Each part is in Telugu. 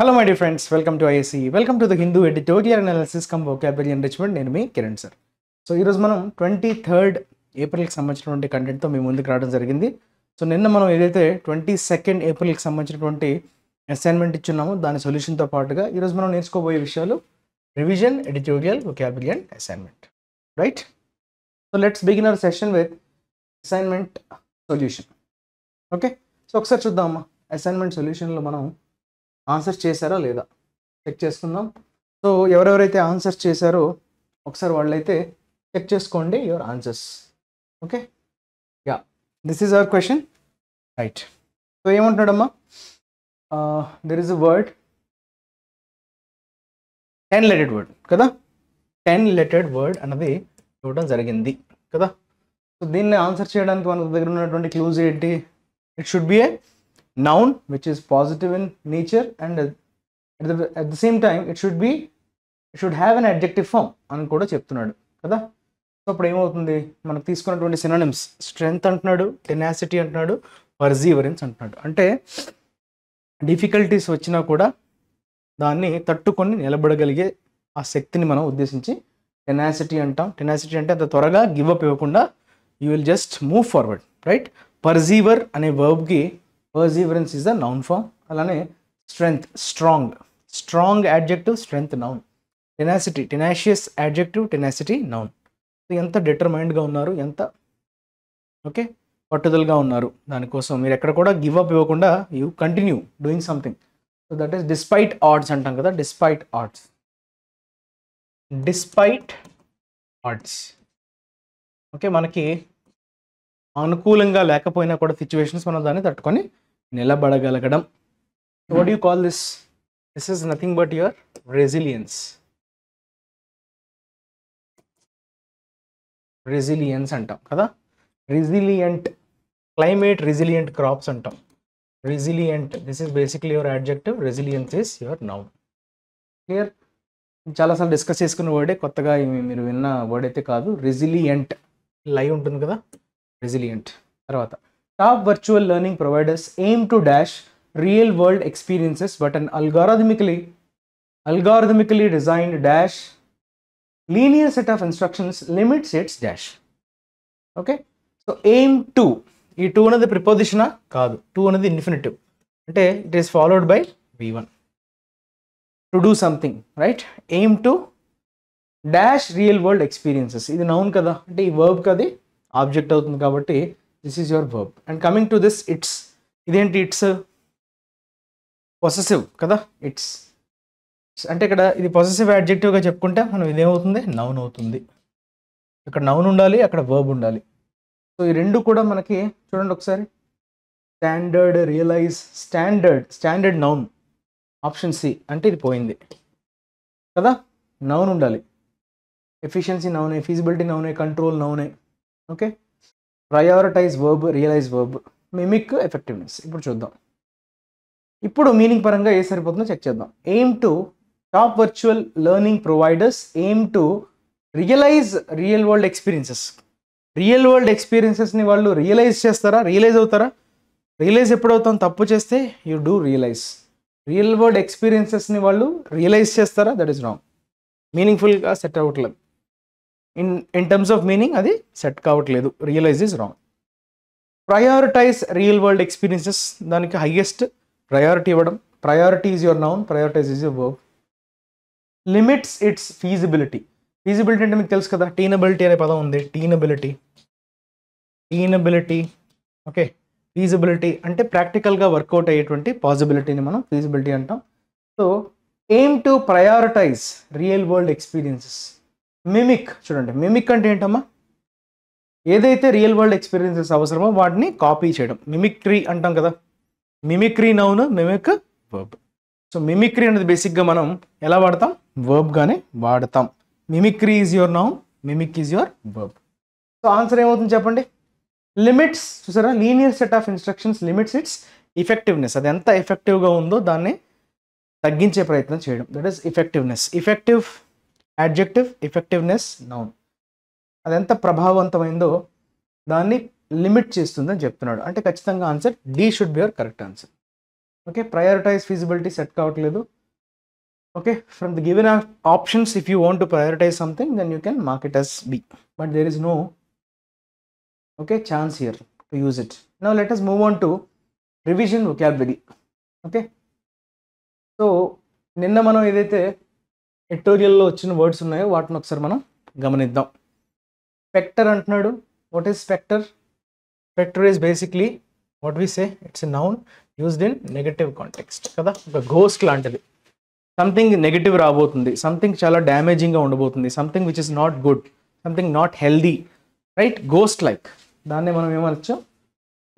Hello my D friends welcome to ISC welcome to the Hindu editorial analysis come vocabulary enrichment నేను మీ కిరణ్ సార్ సో ఈరోజు మనం ట్వంటీ థర్డ్ ఏప్రిల్కి సంబంధించినటువంటి కంటెంట్తో మీ ముందుకు రావడం జరిగింది సో నిన్న మనం ఏదైతే ట్వంటీ సెకండ్ ఏప్రిల్కి సంబంధించినటువంటి అసైన్మెంట్ ఇచ్చున్నామో దాని సొల్యూషన్తో పాటుగా ఈరోజు మనం నేర్చుకోబోయే విషయాలు revision editorial vocabulary and assignment right so let's begin our session with assignment solution okay so ఒకసారి చూద్దామా అసైన్మెంట్ సొల్యూషన్లో మనం ఆన్సర్స్ చేశారా లేదా చెక్ చేసుకుందాం సో ఎవరెవరైతే ఆన్సర్స్ చేశారో ఒకసారి వాళ్ళైతే చెక్ చేసుకోండి your answers okay ya this is our question right so ఏమంటున్నాడమ్మా there is a word ten lettered word కదా టెన్ లెటెడ్ వర్డ్ అన్నది చూడడం జరిగింది కదా సో దీన్ని ఆన్సర్ చేయడానికి మన దగ్గర ఉన్నటువంటి క్లూజ్ ఏంటి it should be a noun which is positive in nature and at the, at the same time it should be it should have an adjective form అని కూడా చెప్తున్నాడు కదా సో అప్పుడు ఏమవుతుంది మనకు తీసుకున్నటువంటి సినానిమ్స్ స్ట్రెంగ్త్ అంటున్నాడు టెనాసిటీ అంటున్నాడు పర్జీవరెన్స్ అంటున్నాడు అంటే డిఫికల్టీస్ వచ్చినా కూడా దాన్ని తట్టుకొని నిలబడగలిగే ఆ శక్తిని మనం ఉద్దేశించి టెనాసిటీ అంటాం టెనాసిటీ అంటే అంత త్వరగా గివ్ అప్ ఇవ్వకుండా you will just move forward right persevere అనే వర్బ్కి perseverance is the noun form అలానే strength strong strong adjective strength noun tenacity tenacious adjective tenacity noun ఎంత డిటర్మైండ్గా ఉన్నారు ఎంత ఓకే పట్టుదలగా ఉన్నారు దానికోసం మీరు ఎక్కడ కూడా గివ్ అప్ ఇవ్వకుండా you continue doing something so that is despite odds అంటాం కదా despite odds despite odds okay మనకి అనుకూలంగా లేకపోయినా కూడా సిచ్యువేషన్స్ మనం దాన్ని తట్టుకొని నిలబడగలగడం what you call this this is nothing but your resilience resilience అంటాం కదా రెసిలియంట్ క్లైమేట్ రెసిలియంట్ క్రాప్స్ అంటాం resilient this is basically your adjective resilience is your noun clear చాలాసార్లు డిస్కస్ చేసుకున్న వర్డే కొత్తగా మీరు విన్న వర్డ్ అయితే కాదు రెసిలియంట్ లైవ్ ఉంటుంది కదా రెసిలియంట్ తర్వాత top virtual learning providers aim to dash real world experiences but an algorithmically algorithmically design dash linear set of instructions limits its dash okay so aim to ఈ టూ అనేది ప్రిపోజిషన్ కాదు టూ అనేది ఇన్ఫినిటివ్ అంటే it is followed by V one to do something right aim to dash real world experiences ఇది నౌన్ కదా అంటే ఈ వర్బ్కి కది ఆబ్జెక్ట్ అవుతుంది కాబట్టి this is your verb and coming to this its ఇదేంటి ఇట్స్ పొసెసివ్ కదా ఇట్స్ అంటే ఇక్కడ ఇది పొసెసివ్ యాడ్జెక్టివ్గా చెప్పుకుంటే మనం ఇదేమవుతుంది నౌన్ అవుతుంది ఇక్కడ నౌన్ ఉండాలి అక్కడ వర్బ్ ఉండాలి సో ఈ రెండు కూడా మనకి చూడండి ఒకసారి standard realize standard standard noun option C అంటే ఇది పోయింది కదా నౌన్ ఉండాలి ఎఫిషియన్సీ నౌనే ఫీజిబిలిటీ నౌనే కంట్రోల్ నౌనే okay prioritize verb realize verb mimic effectiveness ఇప్పుడు చూద్దాం ఇప్పుడు మీనింగ్ పరంగా ఏ సరిపోతుందో చెక్ చేద్దాం aim to top virtual learning providers aim to realize real world experiences real world ఎక్స్పీరియన్సెస్ని వాళ్ళు రియలైజ్ చేస్తారా రియలైజ్ అవుతారా రియలైజ్ ఎప్పుడవుతాం తప్పు చేస్తే you do realize real world ఎక్స్పీరియన్సెస్ని వాళ్ళు రియలైజ్ చేస్తారా దట్ ఈస్ రాంగ్ మీనింగ్ఫుల్గా సెట్ అవ్వట్లేదు in in terms of meaning అది సెట్ కావట్లేదు realize is wrong prioritize real world experiences దానికి హయ్యెస్ట్ ప్రయారిటీ ఇవ్వడం priority is your noun prioritize is your work limits its feasibility feasibility అంటే మీకు తెలుసు కదా టీనబిలిటీ అనే పదం ఉంది టీనబిలిటీ టీనబిలిటీ ఓకే ఫీజిబిలిటీ అంటే ప్రాక్టికల్గా వర్కౌట్ అయ్యేటువంటి పాసిబిలిటీని మనం ఫీజిబిలిటీ అంటాం so aim to prioritize real world experiences mimic చూడండి మిమిక్ అంటే ఏంటమ్మా ఏదైతే రియల్ వరల్డ్ ఎక్స్పీరియన్సెస్ అవసరమో వాటిని కాపీ చేయడం మిమిక్రీ అంటాం కదా mimicry noun mimic verb so mimicry అనేది బేసిక్గా మనం ఎలా వాడతాం వర్బ్గానే వాడతాం mimicry is your noun mimic is your verb so answer ఏమవుతుంది చెప్పండి లిమిట్స్ చూసారా linear set of instructions limits its effectiveness అది ఎంత ఎఫెక్టివ్గా ఉందో దాన్ని తగ్గించే ప్రయత్నం చేయడం that is effectiveness effective adjective effectiveness noun అదెంత ప్రభావవంతమైందో దాన్ని లిమిట్ చేస్తుందని చెప్తున్నాడు అంటే ఖచ్చితంగా answer D should be your correct answer okay prioritise feasibility set కావట్లేదు okay from the given options if you want to prioritize something then you can mark it as B but there is no okay chance here to use it now let us move on to revision vocabulary okay so నిన్న మనం ఏదైతే ఎడిటోరియల్లో వచ్చిన వర్డ్స్ ఉన్నాయో వాటిని ఒకసారి మనం గమనిద్దాం స్పెక్టర్ అంటున్నాడు what is spectre spectre is basically what we say it's a noun used in negative context కదా ఒక గోస్ట్ లాంటిది సంథింగ్ నెగటివ్ రాబోతుంది సంథింగ్ చాలా డ్యామేజింగ్గా ఉండబోతుంది something which is not good something not healthy right ghost like దాన్నే మనం ఏమనొచ్చు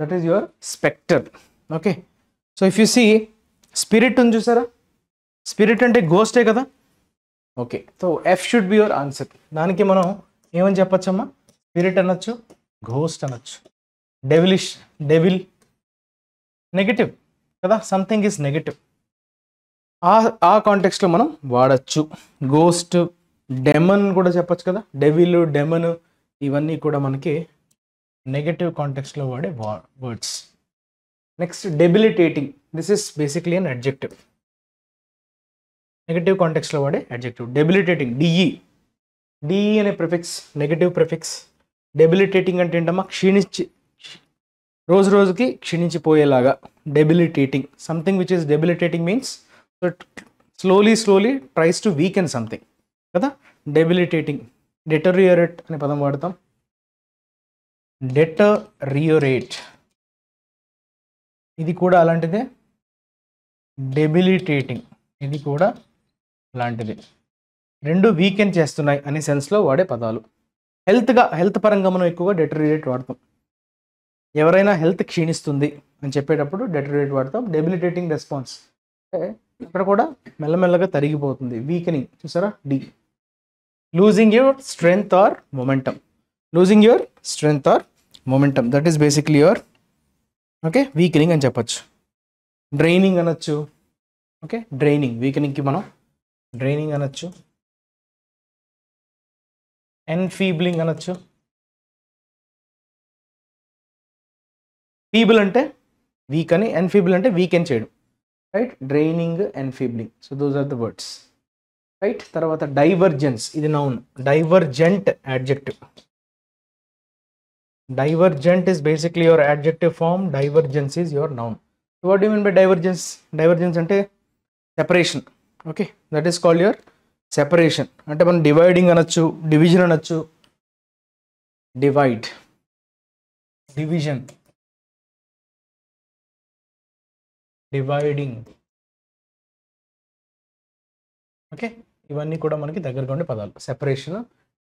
that is your spectre okay so if you see spirit ఉంది చూసారా స్పిరిట్ అంటే గోస్టే కదా okay so F should be your answer దానికి మనం ఏమని చెప్పచ్చమ్మా స్పిరిట్ అనొచ్చు ఘోస్ట్ అనొచ్చు డెవిలిష్ డెవిల్ నెగిటివ్ కదా సంథింగ్ ఈజ్ నెగిటివ్ ఆ ఆ కాంటెక్స్లో మనం వాడచ్చు గోస్ట్ డెమన్ కూడా చెప్పచ్చు కదా డెవిల్ డెమన్ ఇవన్నీ కూడా మనకి నెగటివ్ కాంటెక్స్లో వాడే words next debilitating this is basically an adjective negative కాంటెక్స్లో వాడే అడ్జెక్టివ్ డెబిలిటేటింగ్ డిఈ డిఈ అనే ప్రిఫిక్స్ నెగటివ్ ప్రిఫిక్స్ డెబిలిటేటింగ్ అంటే ఏంటమ్మా క్షీణించి రోజు రోజుకి క్షీణించిపోయేలాగా debilitating something which is debilitating means slowly slowly tries to and something కదా డెబిలిటేటింగ్ డెటరియోరేట్ అనే పదం వాడతాం డెటరియోరేట్ ఇది కూడా అలాంటిదే డెబిలిటేటింగ్ ఇది కూడా లాంటిది రెండు వీకెండ్ చేస్తున్నాయి అనే సెన్స్లో వాడే పదాలు హెల్త్గా హెల్త్ పరంగా మనం ఎక్కువగా డెటరిరేట్ వాడతాం ఎవరైనా హెల్త్ క్షీణిస్తుంది అని చెప్పేటప్పుడు డెటరిరేట్ వాడతాం డెబిలిటేటింగ్ రెస్పాన్స్ అంటే ఇక్కడ కూడా మెల్లమెల్లగా తరిగిపోతుంది వీకెనింగ్ చూసారా D losing your strength or momentum losing your strength or momentum that is basically your okay weakening అని చెప్పచ్చు డ్రైనింగ్ అనొచ్చు ఓకే డ్రైనింగ్ వీకెనింగ్కి మనం డ్రైనింగ్ అనొచ్చు ఎన్ఫీబ్లింగ్ అనొచ్చు ఫీబుల్ అంటే వీక్ అని ఎన్ఫీబుల్ అంటే వీకెన్ చేయడం right draining enfeebling so those are the words right తర్వాత డైవర్జెన్స్ ఇది noun divergent adjective divergent is basically your adjective form divergence is your noun what you mean by divergence divergence అంటే separation okay that is called your separation అంటే మనం డివైడింగ్ అనొచ్చు డివిజన్ అనొచ్చు డివైడ్ డివిజన్ డివైడింగ్ ఓకే ఇవన్నీ కూడా మనకి దగ్గరగా ఉండే పదాలు separation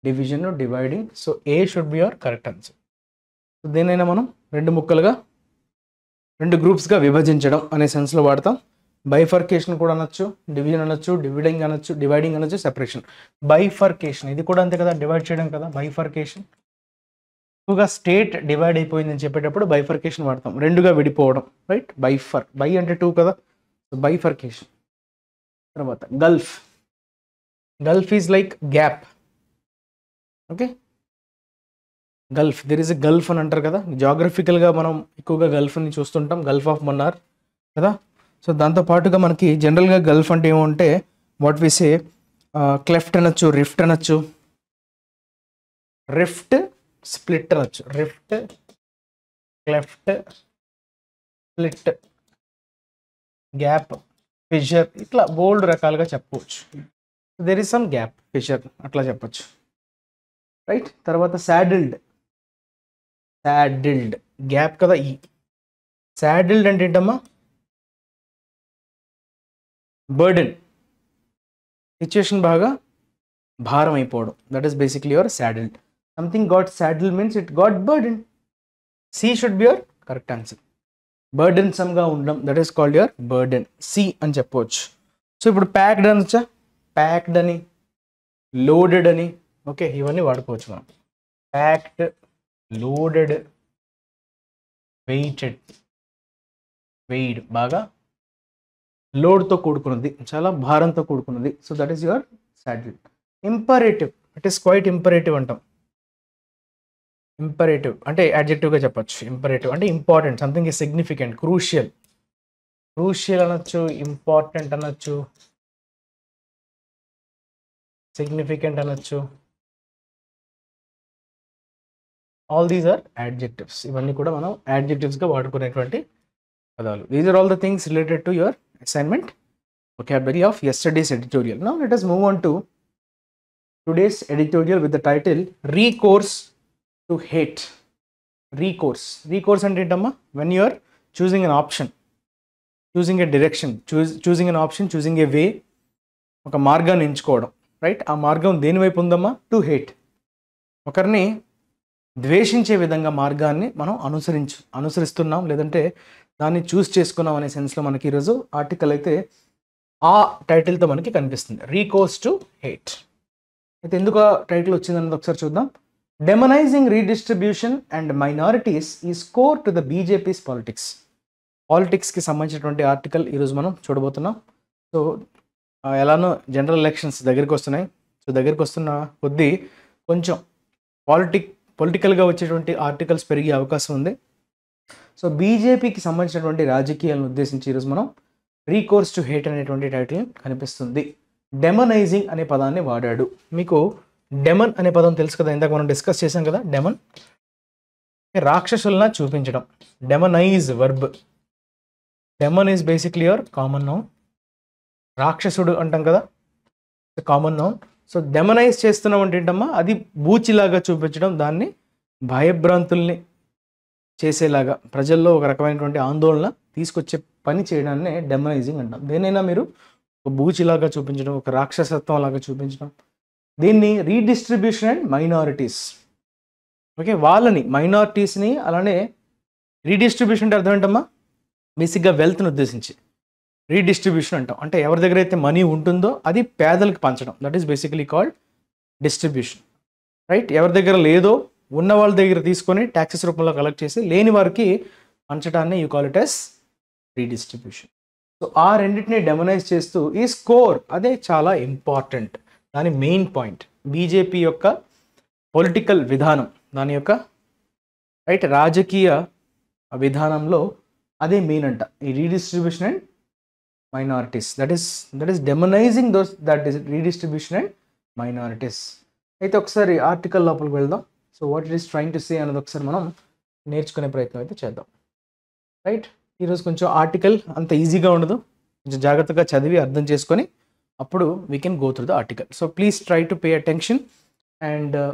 division dividing so A should be your correct answer so దేనైనా మనం రెండు ముక్కలుగా రెండు గ్రూప్స్గా విభజించడం అనే సెన్స్లో వాడతాం బైఫర్కేషన్ కూడా అనొచ్చు డివిజన్ అనొచ్చు డివిడింగ్ అనొచ్చు డివైడింగ్ అనొచ్చు సెపరేషన్ బైఫర్కేషన్ ఇది కూడా అంతే కదా డివైడ్ చేయడం కదా బైఫర్కేషన్ ఎక్కువగా స్టేట్ డివైడ్ అయిపోయిందని చెప్పేటప్పుడు బైఫర్కేషన్ వాడతాం రెండుగా విడిపోవడం రైట్ బైఫర్ బై అంటే టూ కదా బైఫర్కేషన్ తర్వాత gulf gulf is like gap okay gulf there is a gulf అని అంటారు కదా జాగ్రఫికల్గా మనం ఎక్కువగా గల్ఫ్ని చూస్తుంటాం గల్ఫ్ ఆఫ్ మన్నార్ కదా సో దాంతోపాటుగా మనకి జనరల్గా గల్ఫ్ అంటే ఏమంటే వాట్ వి సే క్లెఫ్ట్ అనొచ్చు రిఫ్ట్ అనొచ్చు రిఫ్ట్ స్ప్లిట్ అనొచ్చు rift cleft split gap fissure ఇట్లా బోల్డ్ రకాలుగా చెప్పవచ్చు there is some gap fissure అట్లా చెప్పచ్చు రైట్ తర్వాత శాడిల్డ్ శాడిల్డ్ గ్యాప్ కదా ఈ శాడిల్డ్ అంటే ఏంటమ్మా బర్డెన్ సిచ్యుయేషన్ బాగా భారం అయిపోవడం that is basically your saddled something got saddle means it got burden C should be your correct answer burden సమ్గా ఉండడం that is called your burden C అని చెప్పవచ్చు సో ఇప్పుడు ప్యాక్డ్ అనొచ్చా ప్యాక్డ్ అని లోడెడ్ అని ఓకే ఇవన్నీ వాడుకోవచ్చు మనం ప్యాక్డ్ లోడెడ్ వెయిటెడ్ వెయిడ్ బాగా లోడ్తో కూడుకున్నది చాలా భారంతో కూడుకున్నది so that is your subtle imperative it is quite imperative అంటాం ఇంపరేటివ్ అంటే యాడ్జెక్టివ్గా చెప్పచ్చు ఇంపరేటివ్ అంటే ఇంపార్టెంట్ సంథింగ్ ఈ సిగ్నిఫికెంట్ క్రూషియల్ క్రూషియల్ అనొచ్చు ఇంపార్టెంట్ అనొచ్చు సిగ్నిఫికెంట్ అనొచ్చు ఆల్ దీస్ ఆర్ యాడ్జెక్టివ్స్ ఇవన్నీ కూడా మనం యాడ్జెక్టివ్స్గా వాడుకునేటువంటి పదాలు these are all the things related to your assignment vocabulary of yesterday's editorial. Now let us move on to today's editorial with the title Recourse to Hate. Recourse. Recourse and Itama when you are choosing an option, choosing a direction, choose, choosing an option, choosing a way, ఒక మార్గాన్ని ఎంచుకోవడం రైట్ ఆ మార్గం దేనివైపు ఉందమ్మా టు హేట్ ఒకరిని ద్వేషించే విధంగా మార్గాన్ని మనం అనుసరించు అనుసరిస్తున్నాం లేదంటే దాన్ని చూస్ చేసుకున్నాం అనే సెన్స్లో మనకి ఈరోజు ఆర్టికల్ అయితే ఆ టైటిల్తో మనకి కనిపిస్తుంది రీకోస్ టు హేట్ అయితే ఎందుకు ఆ టైటిల్ వచ్చిందన్నది ఒకసారి చూద్దాం డెమనైజింగ్ రీడిస్ట్రిబ్యూషన్ అండ్ మైనారిటీస్ ఈ score to the BJP's politics పాలిటిక్స్కి సంబంధించినటువంటి ఆర్టికల్ ఈరోజు మనం చూడబోతున్నాం సో ఎలానో జనరల్ ఎలక్షన్స్ దగ్గరికి వస్తున్నాయి సో దగ్గరికి వస్తున్న కొద్దీ కొంచెం పాలిటిక్ పొలిటికల్గా వచ్చేటువంటి ఆర్టికల్స్ పెరిగే అవకాశం ఉంది సో బీజేపీకి సంబంధించినటువంటి రాజకీయాలను ఉద్దేశించి ఈరోజు మనం రీకోర్స్ టు హేట్ అనేటువంటి టైటిల్ కనిపిస్తుంది డెమనైజింగ్ అనే పదాన్ని వాడాడు మీకు డెమన్ అనే పదం తెలుసు కదా ఇందాక మనం డిస్కస్ చేసాం కదా డెమన్ రాక్షసులను చూపించడం demonize verb demon is basically your common noun రాక్షసుడు అంటాం కదా కామన్ నోన్ సో డెమనైజ్ చేస్తున్నాం అంటే ఏంటమ్మా అది బూచిలాగా చూపించడం దాన్ని భయభ్రాంతుల్ని చేసేలాగా ప్రజల్లో ఒక రకమైనటువంటి ఆందోళన తీసుకొచ్చే పని చేయడాన్ని డెమనైజింగ్ అంటాం దేనైనా మీరు ఒక బూచిలాగా చూపించడం ఒక రాక్షసత్వం లాగా చూపించడం దీన్ని రీడిస్ట్రిబ్యూషన్ అండ్ మైనారిటీస్ ఓకే వాళ్ళని మైనారిటీస్ని అలానే రీడిస్ట్రిబ్యూషన్ అంటే అర్థం ఏంటమ్మా బేసిక్గా వెల్త్ని ఉద్దేశించి రీడిస్ట్రిబ్యూషన్ అంటాం అంటే ఎవరి దగ్గర అయితే మనీ ఉంటుందో అది పేదలకు పంచడం that is basically called distribution right ఎవరి దగ్గర లేదో ఉన్న వాళ్ళ దగ్గర తీసుకొని ట్యాక్సెస్ రూపంలో కలెక్ట్ చేసి లేని వారికి పంచడాన్ని you call it as redistribution so ఆ రెండింటిని డెమనైజ్ చేస్తూ ఈ స్కోర్ అదే చాలా ఇంపార్టెంట్ దాని మెయిన్ పాయింట్ బీజేపీ యొక్క పొలిటికల్ విధానం దాని యొక్క రైట్ రాజకీయ విధానంలో అదే మెయిన్ అంట ఈ redistribution and minorities that is that is demonizing those that is redistribution and minorities అయితే ఒకసారి ఆర్టికల్ లోపలికి వెళ్దాం So what it is trying to say another sir manam nerchukone prayatnam aithe cheddam. Right? Here is roju koncham article anta easy ga undadu. Koncham jagrataga chadivi ardham chesukoni appudu we can go through the article. So please try to pay attention and uh,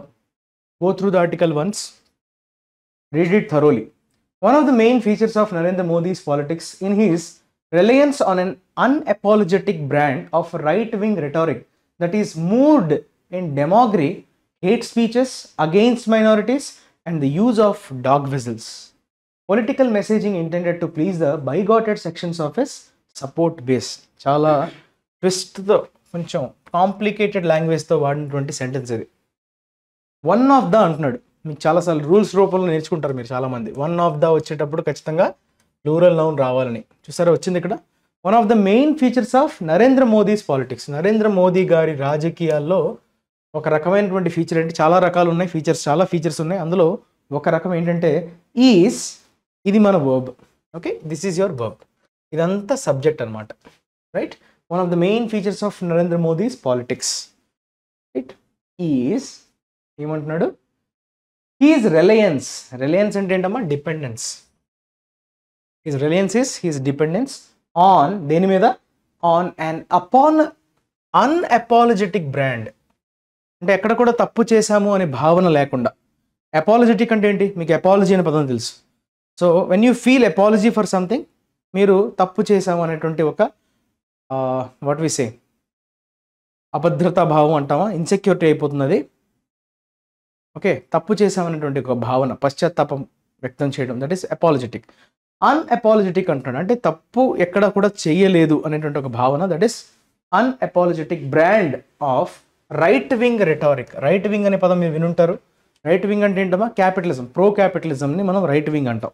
go through the article once. Read it thoroughly. One of the main features of Narendra Modi's politics in his reliance on an unapologetic brand of right-wing rhetoric that is moved in demagogy hate speeches against minorities and the use of dog whistles political messaging intended to please the bigoted sections of his support base చాలా ట్విస్ట్తో కొంచెం కాంప్లికేటెడ్ లాంగ్వేజ్తో వాడినటువంటి సెంటెన్స్ ఇది వన్ ఆఫ్ ద అంటున్నాడు మీకు చాలాసార్లు రూల్స్ రూపంలో నేర్చుకుంటారు మీరు చాలామంది వన్ ఆఫ్ ద వచ్చేటప్పుడు ఖచ్చితంగా ప్లూరల్ నౌన్ రావాలని చూసారా వచ్చింది ఇక్కడ one of the main features of Narendra Modi's politics Narendra Modi గారి రాజకీయాల్లో ఒక రకమైనటువంటి ఫీచర్ ఏంటి చాలా రకాలు ఉన్నాయి ఫీచర్స్ చాలా ఫీచర్స్ ఉన్నాయి అందులో ఒక రకం ఏంటంటే ఈస్ ఇది మన verb okay this is your verb ఇదంతా సబ్జెక్ట్ అనమాట right one of the main features of Narendra Modi's politics right is ఏమంటున్నాడు హీఈస్ రిలయన్స్ రిలయన్స్ అంటే ఏంటమ్మా dependence his reliance is his dependence on దేని మీద on and upon unapologetic brand అంటే ఎక్కడ కూడా తప్పు చేశాము అనే భావన లేకుండా అపాలజెటిక్ అంటే ఏంటి మీకు అపాలజీ అనే పదం తెలుసు so when you feel apology for something మీరు తప్పు చేశాము అనేటువంటి ఒక వాట్ వి సే అభద్రతా భావం అంటామా ఇన్సెక్యూరిటీ అయిపోతున్నది ఓకే తప్పు చేశామనేటువంటి ఒక భావన పశ్చాత్తాపం వ్యక్తం చేయడం దట్ ఈస్ అపాలజెటిక్ అన్అపాలజెటిక్ అంటున్నాడు అంటే తప్పు ఎక్కడ కూడా చేయలేదు అనేటువంటి ఒక భావన that is unapologetic brand of right wing rhetoric right wing అనే పదం మీరు వినుంటారు రైట్ వింగ్ అంటే ఏంటమ్మా క్యాపిటలిజం ప్రో క్యాపిటలిజంని మనం రైట్ వింగ్ అంటాం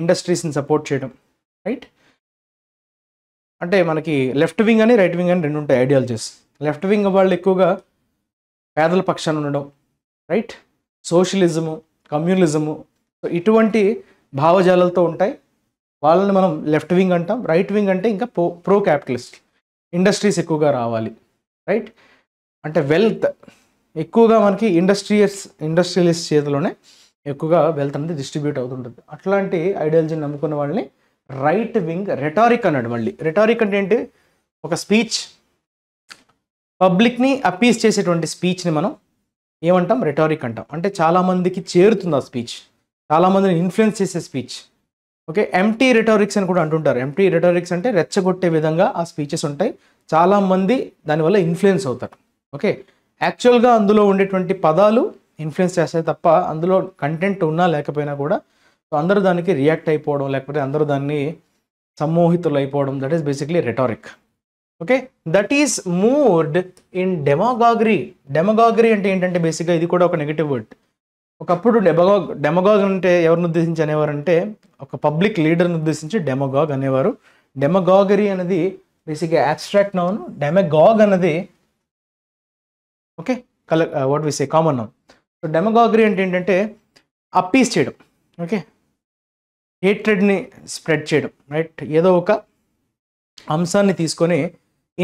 ఇండస్ట్రీస్ని సపోర్ట్ చేయడం రైట్ అంటే మనకి లెఫ్ట్ వింగ్ అని రైట్ వింగ్ అని రెండు ఉంటాయి ఐడియాలజీస్ లెఫ్ట్ వింగ్ వాళ్ళు ఎక్కువగా పేదల పక్షాన్ని ఉండడం రైట్ సోషలిజము కమ్యూనిజము సో ఇటువంటి భావజాలతో ఉంటాయి వాళ్ళని మనం లెఫ్ట్ వింగ్ అంటాం రైట్ వింగ్ అంటే ఇంకా ప్రో ప్రో క్యాపిటలిస్ట్ ఇండస్ట్రీస్ ఎక్కువగా రావాలి రైట్ అంటే వెల్త్ ఎక్కువగా మనకి ఇండస్ట్రియస్ ఇండస్ట్రియలిస్ చేతిలోనే ఎక్కువగా వెల్త్ అనేది డిస్ట్రిబ్యూట్ అవుతుంటుంది అట్లాంటి ఐడియాలజీని నమ్ముకున్న వాళ్ళని రైట్ వింగ్ రెటారిక్ అన్నాడు మళ్ళీ రెటారిక్ అంటే ఏంటి ఒక స్పీచ్ పబ్లిక్ని అప్పీస్ చేసేటువంటి స్పీచ్ని మనం ఏమంటాం రెటారిక్ అంటాం అంటే చాలామందికి చేరుతుంది ఆ స్పీచ్ చాలామందిని ఇన్ఫ్లుయెన్స్ చేసే స్పీచ్ ఓకే ఎంటీ రెటారిక్స్ అని కూడా అంటుంటారు ఎంటీ రెటారిక్స్ అంటే రెచ్చగొట్టే విధంగా ఆ స్పీచెస్ ఉంటాయి చాలామంది దానివల్ల ఇన్ఫ్లుయెన్స్ అవుతారు ఓకే యాక్చువల్గా అందులో ఉండేటువంటి పదాలు ఇన్ఫ్లుయెన్స్ చేస్తాయి తప్ప అందులో కంటెంట్ ఉన్నా లేకపోయినా కూడా సో అందరూ దానికి రియాక్ట్ అయిపోవడం లేకపోతే అందరూ దాన్ని సమ్మోహితులు అయిపోవడం that is basically rhetoric okay that is mood in demagogy demagogy అంటే ఏంటంటే బేసిక్గా ఇది కూడా ఒక నెగిటివ్ వర్డ్ ఒకప్పుడు డెమోగాగ్ డెమోగాగ్ అంటే ఎవరిని ఉద్దేశించి అనేవారు అంటే ఒక పబ్లిక్ లీడర్ని ఉద్దేశించి డెమోగాగ్ అనేవారు డెమోగాగరీ అనేది బేసిక్గా యాబ్స్ట్రాక్ట్ నౌన్ డెమోగాగ్ అనేది ఓకే కల what a common noun so demagogy అంటే ఏంటంటే అప్పీస్ చేయడం ఓకే హేట్రెడ్ని స్ప్రెడ్ చేయడం రైట్ ఏదో ఒక అంశాన్ని తీసుకొని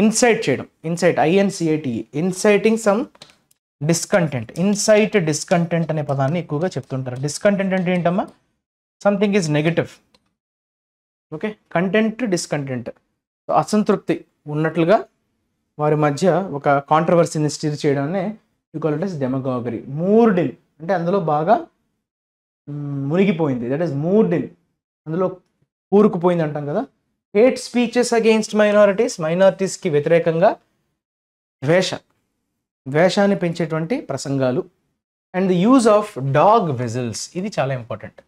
ఇన్సైట్ చేయడం incite I N C I T inciting some discontent incite discontent అనే పదాన్ని ఎక్కువగా చెప్తుంటారు డిస్కంటెంట్ అంటే ఏంటమ్మా something is negative okay content discontent అసంతృప్తి ఉన్నట్లుగా వారి మధ్య ఒక కాంట్రవర్సీని స్టిర్ చేయడాన్ని యూకాల్ డెమగాగరి మూర్డిల్ అంటే అందులో బాగా మునిగిపోయింది దట్ ఈస్ మూర్డిల్ అందులో కూరుకుపోయింది అంటాం కదా హేట్ స్పీచెస్ అగెయిన్స్ట్ మైనారిటీస్ మైనారిటీస్కి వ్యతిరేకంగా ద్వేష ద్వేషాన్ని పెంచేటువంటి ప్రసంగాలు and the use of dog whistles ఇది చాలా ఇంపార్టెంట్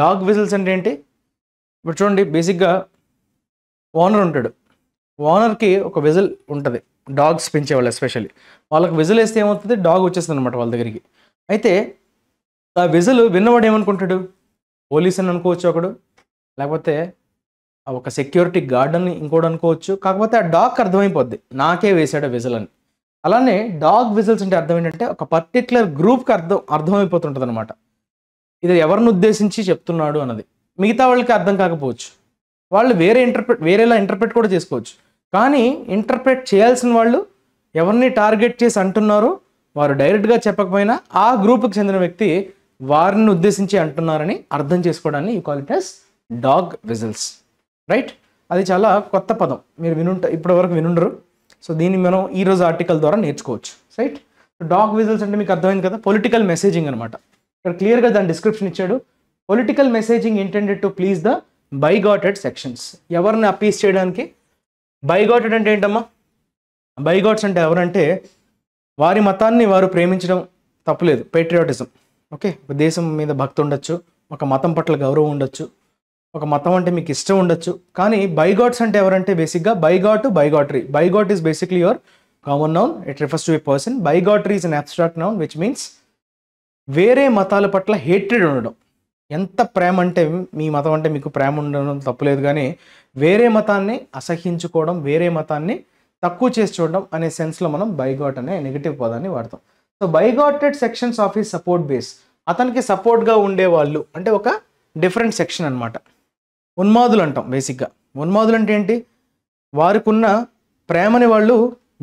డాగ్ విజిల్స్ అంటే ఏంటి ఇప్పుడు చూడండి బేసిక్గా ఓనర్ ఉంటాడు ఓనర్కి ఒక విజిల్ ఉంటుంది డాగ్స్ పెంచేవాళ్ళు ఎస్పెషల్లీ వాళ్ళకి విజిల్ వేస్తే ఏమవుతుంది డాగ్ వచ్చేస్తుంది అనమాట వాళ్ళ దగ్గరికి అయితే ఆ విజిల్ విన్నవాడు ఏమనుకుంటాడు పోలీస్ అని అనుకోవచ్చు ఒకడు లేకపోతే ఒక సెక్యూరిటీ గార్డ్ అని ఇంకోటి అనుకోవచ్చు కాకపోతే ఆ డాగ్ అర్థమైపోద్ది నాకే వేశాడు విజిల్ అని అలానే డాగ్ విజిల్స్ అంటే అర్థం ఏంటంటే ఒక పర్టికులర్ గ్రూప్కి అర్థం అర్థమైపోతుంటుంది అనమాట ఇది ఎవరిని ఉద్దేశించి చెప్తున్నాడు అన్నది మిగతా వాళ్ళకి అర్థం కాకపోవచ్చు వాళ్ళు వేరే ఇంటర్ప్రిట్ వేరేలా ఇంటర్ప్రిట్ కూడా చేసుకోవచ్చు కానీ ఇంటర్ప్రెట్ చేయాల్సిన వాళ్ళు ఎవరిని టార్గెట్ చేసి అంటున్నారో వారు డైరెక్ట్గా చెప్పకపోయినా ఆ గ్రూప్కి చెందిన వ్యక్తి వారిని ఉద్దేశించి అంటున్నారని అర్థం చేసుకోవడాన్ని ఈ క్వాలిటీస్ డాగ్ విజిల్స్ రైట్ అది చాలా కొత్త పదం మీరు వినుంట వరకు వినుండరు సో దీన్ని మనం ఈరోజు ఆర్టికల్ ద్వారా నేర్చుకోవచ్చు రైట్ డాగ్ విజిల్స్ అంటే మీకు అర్థమైంది కదా పొలిటికల్ మెసేజింగ్ అనమాట ఇక్కడ క్లియర్గా దాని డిస్క్రిప్షన్ ఇచ్చాడు political messaging intended to please the bigoted sections ఎవరిని అప్పీస్ చేయడానికి బైగాటెడ్ అంటే ఏంటమ్మా బైగాట్స్ అంటే ఎవరంటే వారి మతాన్ని వారు ప్రేమించడం తప్పలేదు పేట్రియాటిజం ఓకే ఒక దేశం మీద భక్తి ఉండొచ్చు ఒక మతం పట్ల గౌరవం ఉండొచ్చు ఒక మతం అంటే మీకు ఇష్టం ఉండొచ్చు కానీ బైగాట్స్ అంటే ఎవరంటే బేసిక్గా bigot bigotry bigot is basically your common noun it refers to a person bigotry is an abstract noun which means వేరే మతాల పట్ల హేట్రెడ్ ఉండడం ఎంత ప్రేమ అంటే మీ మతం అంటే మీకు ప్రేమ ఉండడం తప్పులేదు కానీ వేరే మతాన్ని అసహించుకోవడం వేరే మతాన్ని తక్కువ చేసి చూడడం అనే సెన్స్లో మనం బైగాట్ అనే నెగిటివ్ పదాన్ని వాడతాం సో బైగాటెడ్ సెక్షన్స్ ఆఫ్ ఈ సపోర్ట్ బేస్ అతనికి సపోర్ట్గా ఉండేవాళ్ళు అంటే ఒక డిఫరెంట్ సెక్షన్ అనమాట ఉన్మాదులు అంటాం బేసిక్గా ఉన్మాదులు అంటే ఏంటి వారికున్న ప్రేమని వాళ్ళు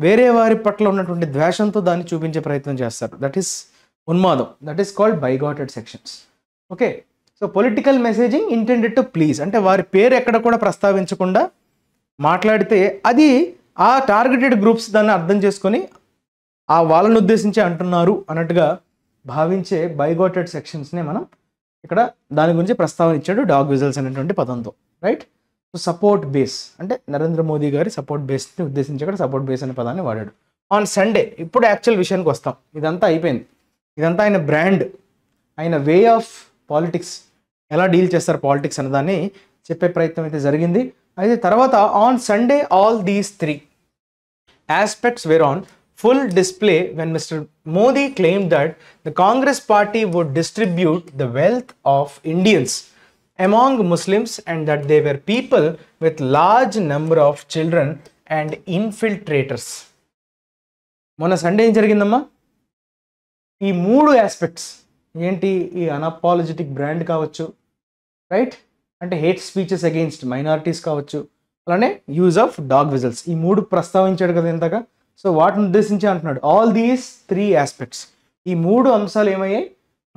వేరే వారి పట్ల ఉన్నటువంటి ద్వేషంతో దాన్ని చూపించే ప్రయత్నం చేస్తారు దట్ ఈస్ ఉన్మాదం that is called bigoted sections okay so political messaging intended to please అంటే వారి పేరు ఎక్కడ కూడా ప్రస్తావించకుండా మాట్లాడితే అది ఆ టార్గెటెడ్ గ్రూప్స్ దాన్ని అర్థం చేసుకొని ఆ వాళ్ళను ఉద్దేశించి అంటున్నారు అన్నట్టుగా భావించే బైగోటెడ్ సెక్షన్స్నే మనం ఇక్కడ దాని గురించి ప్రస్తావన ఇచ్చాడు డాగ్ విజల్స్ అనేటువంటి పదంతో రైట్ సో సపోర్ట్ బేస్ అంటే నరేంద్ర మోదీ గారి సపోర్ట్ బేస్ని ఉద్దేశించి అక్కడ సపోర్ట్ బేస్ అనే పదాన్ని వాడాడు ఆన్ సండే ఇప్పుడు యాక్చువల్ విషయానికి వస్తాం ఇదంతా అయిపోయింది ఇదంతా ఆయన బ్రాండ్ ఆయన వే ఆఫ్ పాలిటిక్స్ ఎలా డీల్ చేస్తారు పాలిటిక్స్ అనేదాన్ని చెప్పే ప్రయత్నం అయితే జరిగింది అయితే తర్వాత on Sunday all these three aspects were on full display when mister Modi claim that the Congress party would distribute the wealth of Indians among Muslims and that they were people with large number of children and infiltrators మొన్న సండే ఏం జరిగిందమ్మా ఈ మూడు ఆస్పెక్ట్స్ ఏంటి ఈ అనపాలజెటిక్ బ్రాండ్ కావచ్చు రైట్ అంటే హేట్ స్పీచెస్ అగెయిన్స్ట్ మైనారిటీస్ కావచ్చు అలానే యూజ్ ఆఫ్ డాగ్ విజల్స్ ఈ మూడు ప్రస్తావించాడు కదా ఇంతగా సో వాటిని ఉద్దేశించి అంటున్నాడు ఆల్ దీస్ త్రీ ఆస్పెక్ట్స్ ఈ మూడు అంశాలు ఏమయ్యాయి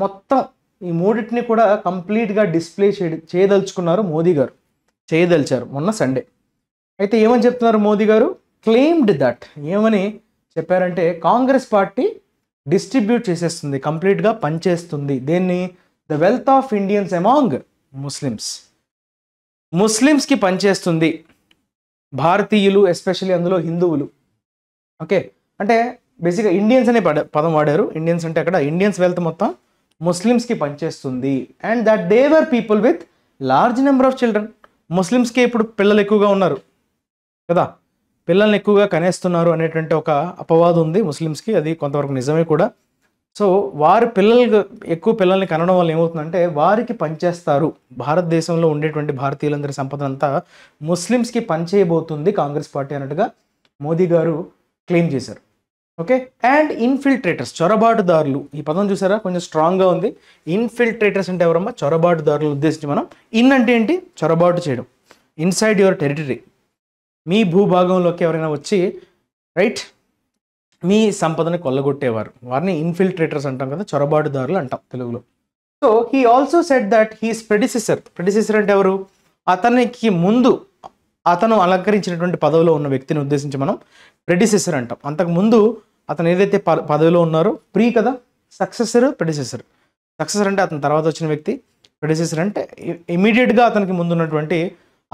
మొత్తం ఈ మూడింటిని కూడా కంప్లీట్గా డిస్ప్లే చే చేయదలుచుకున్నారు మోదీ గారు చేయదలిచారు మొన్న సండే అయితే ఏమని చెప్తున్నారు మోదీ గారు క్లెయిమ్డ్ దట్ ఏమని చెప్పారంటే కాంగ్రెస్ పార్టీ డిస్ట్రిబ్యూట్ చేసేస్తుంది కంప్లీట్గా పనిచేస్తుంది దేన్ని the wealth of Indians among Muslims ముస్లిమ్స్కి పనిచేస్తుంది భారతీయులు ఎస్పెషల్లీ అందులో హిందువులు ఓకే అంటే బేసిక్గా ఇండియన్స్ అనే పడ పదం వాడారు ఇండియన్స్ అంటే అక్కడ ఇండియన్స్ వెల్త్ మొత్తం ముస్లిమ్స్కి పనిచేస్తుంది and that they were people with large number of children ముస్లిమ్స్కే ఇప్పుడు పిల్లలు ఎక్కువగా ఉన్నారు కదా పిల్లల్ని ఎక్కువగా కనేస్తున్నారు అనేటువంటి ఒక అపవాదం ఉంది ముస్లిమ్స్కి అది కొంతవరకు నిజమే కూడా సో వారి పిల్లలు ఎక్కువ పిల్లల్ని కనడం వల్ల ఏమవుతుందంటే వారికి పనిచేస్తారు భారతదేశంలో ఉండేటువంటి భారతీయులందరి సంపద అంతా ముస్లిమ్స్కి పనిచేయబోతుంది కాంగ్రెస్ పార్టీ అన్నట్టుగా మోదీ గారు క్లెయిమ్ చేశారు ఓకే అండ్ ఇన్ఫిల్ట్రేటర్స్ చొరబాటుదారులు ఈ పదం చూసారా కొంచెం స్ట్రాంగ్గా ఉంది ఇన్ఫిల్ట్రేటర్స్ అంటే ఎవరమ్మా చొరబాటుదారులు ఉద్దేశించి మనం ఇన్ అంటే ఏంటి చొరబాటు చేయడం ఇన్సైడ్ యువర్ టెరిటరీ మీ భూభాగంలోకి ఎవరైనా వచ్చి రైట్ మీ సంపదను కొల్లగొట్టేవారు వారిని ఇన్ఫిల్ట్రేటర్స్ అంటాం కదా చొరబాటుదారులు అంటాం తెలుగులో so he also said that his predecessor predecessor అంటే ఎవరు అతనికి ముందు అతను అలంకరించినటువంటి పదవిలో ఉన్న వ్యక్తిని ఉద్దేశించి మనం ప్రెడిసిసర్ అంటాం అంతకుముందు అతను ఏదైతే పదవిలో ఉన్నారో ప్రీ కదా సక్సెసర్ ప్రెడిసెసర్ సక్సెసర్ అంటే అతని తర్వాత వచ్చిన వ్యక్తి ప్రెడిసెసర్ అంటే ఇమీడియట్గా అతనికి ముందు ఉన్నటువంటి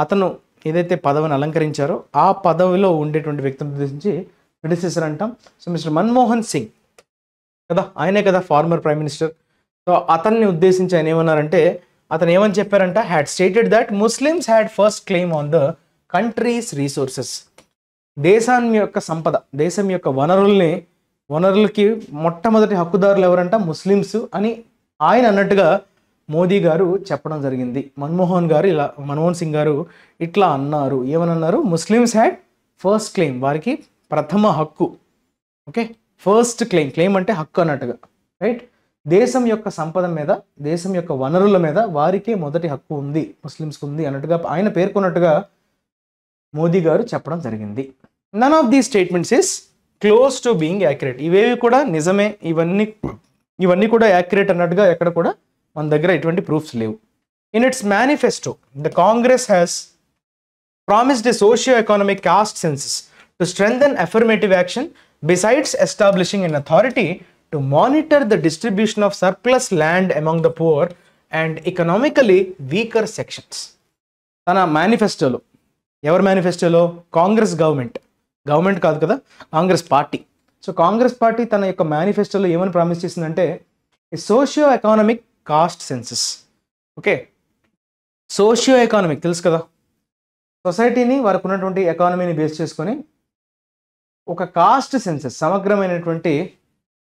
అతను ఏదైతే పదవిని అలంకరించారో ఆ పదవిలో ఉండేటువంటి వ్యక్తిని ఉద్దేశించి predecessor అంటాం సో మిస్టర్ మన్మోహన్ సింగ్ కదా ఆయనే కదా ఫార్మర్ ప్రైమ్ మినిస్టర్ సో అతన్ని ఉద్దేశించి ఆయన ఏమన్నారంటే అతను ఏమని చెప్పారంట had stated that Muslims had first claim on the country's resources దేశాన్ని యొక్క సంపద దేశం యొక్క వనరుల్ని వనరులకి మొట్టమొదటి హక్కుదారులు ఎవరంట ముస్లిమ్స్ అని ఆయన అన్నట్టుగా మోదీ గారు చెప్పడం జరిగింది మన్మోహన్ గారు ఇలా మన్మోహన్ సింగ్ గారు ఇట్లా అన్నారు ఏమని అన్నారు ముస్లిమ్స్ హ్యాడ్ ఫస్ట్ క్లెయిమ్ వారికి ప్రథమ హక్కు ఓకే ఫస్ట్ క్లెయిమ్ క్లెయిమ్ అంటే హక్కు అన్నట్టుగా రైట్ దేశం యొక్క సంపద మీద దేశం యొక్క వనరుల మీద వారికే మొదటి హక్కు ఉంది ముస్లింస్కి ఉంది అన్నట్టుగా ఆయన పేర్కొన్నట్టుగా మోదీ గారు చెప్పడం జరిగింది none of the statements is close to being accurate ఇవేవి కూడా నిజమే ఇవన్నీ ఇవన్నీ కూడా యాక్యురేట్ అన్నట్టుగా ఎక్కడ కూడా మన దగ్గర ఎటువంటి ప్రూఫ్స్ లేవు in its manifesto the Congress has promised socio economic caste census to strengthen affirmative action besides establishing an authority to monitor the distribution of surplus land among the poor and economically weaker sections తన మేనిఫెస్టోలో ఎవరి మేనిఫెస్టోలో కాంగ్రెస్ గవర్నమెంట్ గవర్నమెంట్ కాదు కదా Congress party so Congress party తన యొక్క మేనిఫెస్టోలో ఏమని ప్రామిస్ చేసిందంటే socio economic caste census okay socio economic తెలుసు కదా సొసైటీని వారికి ఉన్నటువంటి ఎకానమీని బేస్ చేసుకొని ఒక కాస్ట్ సెన్సెస్ సమగ్రమైనటువంటి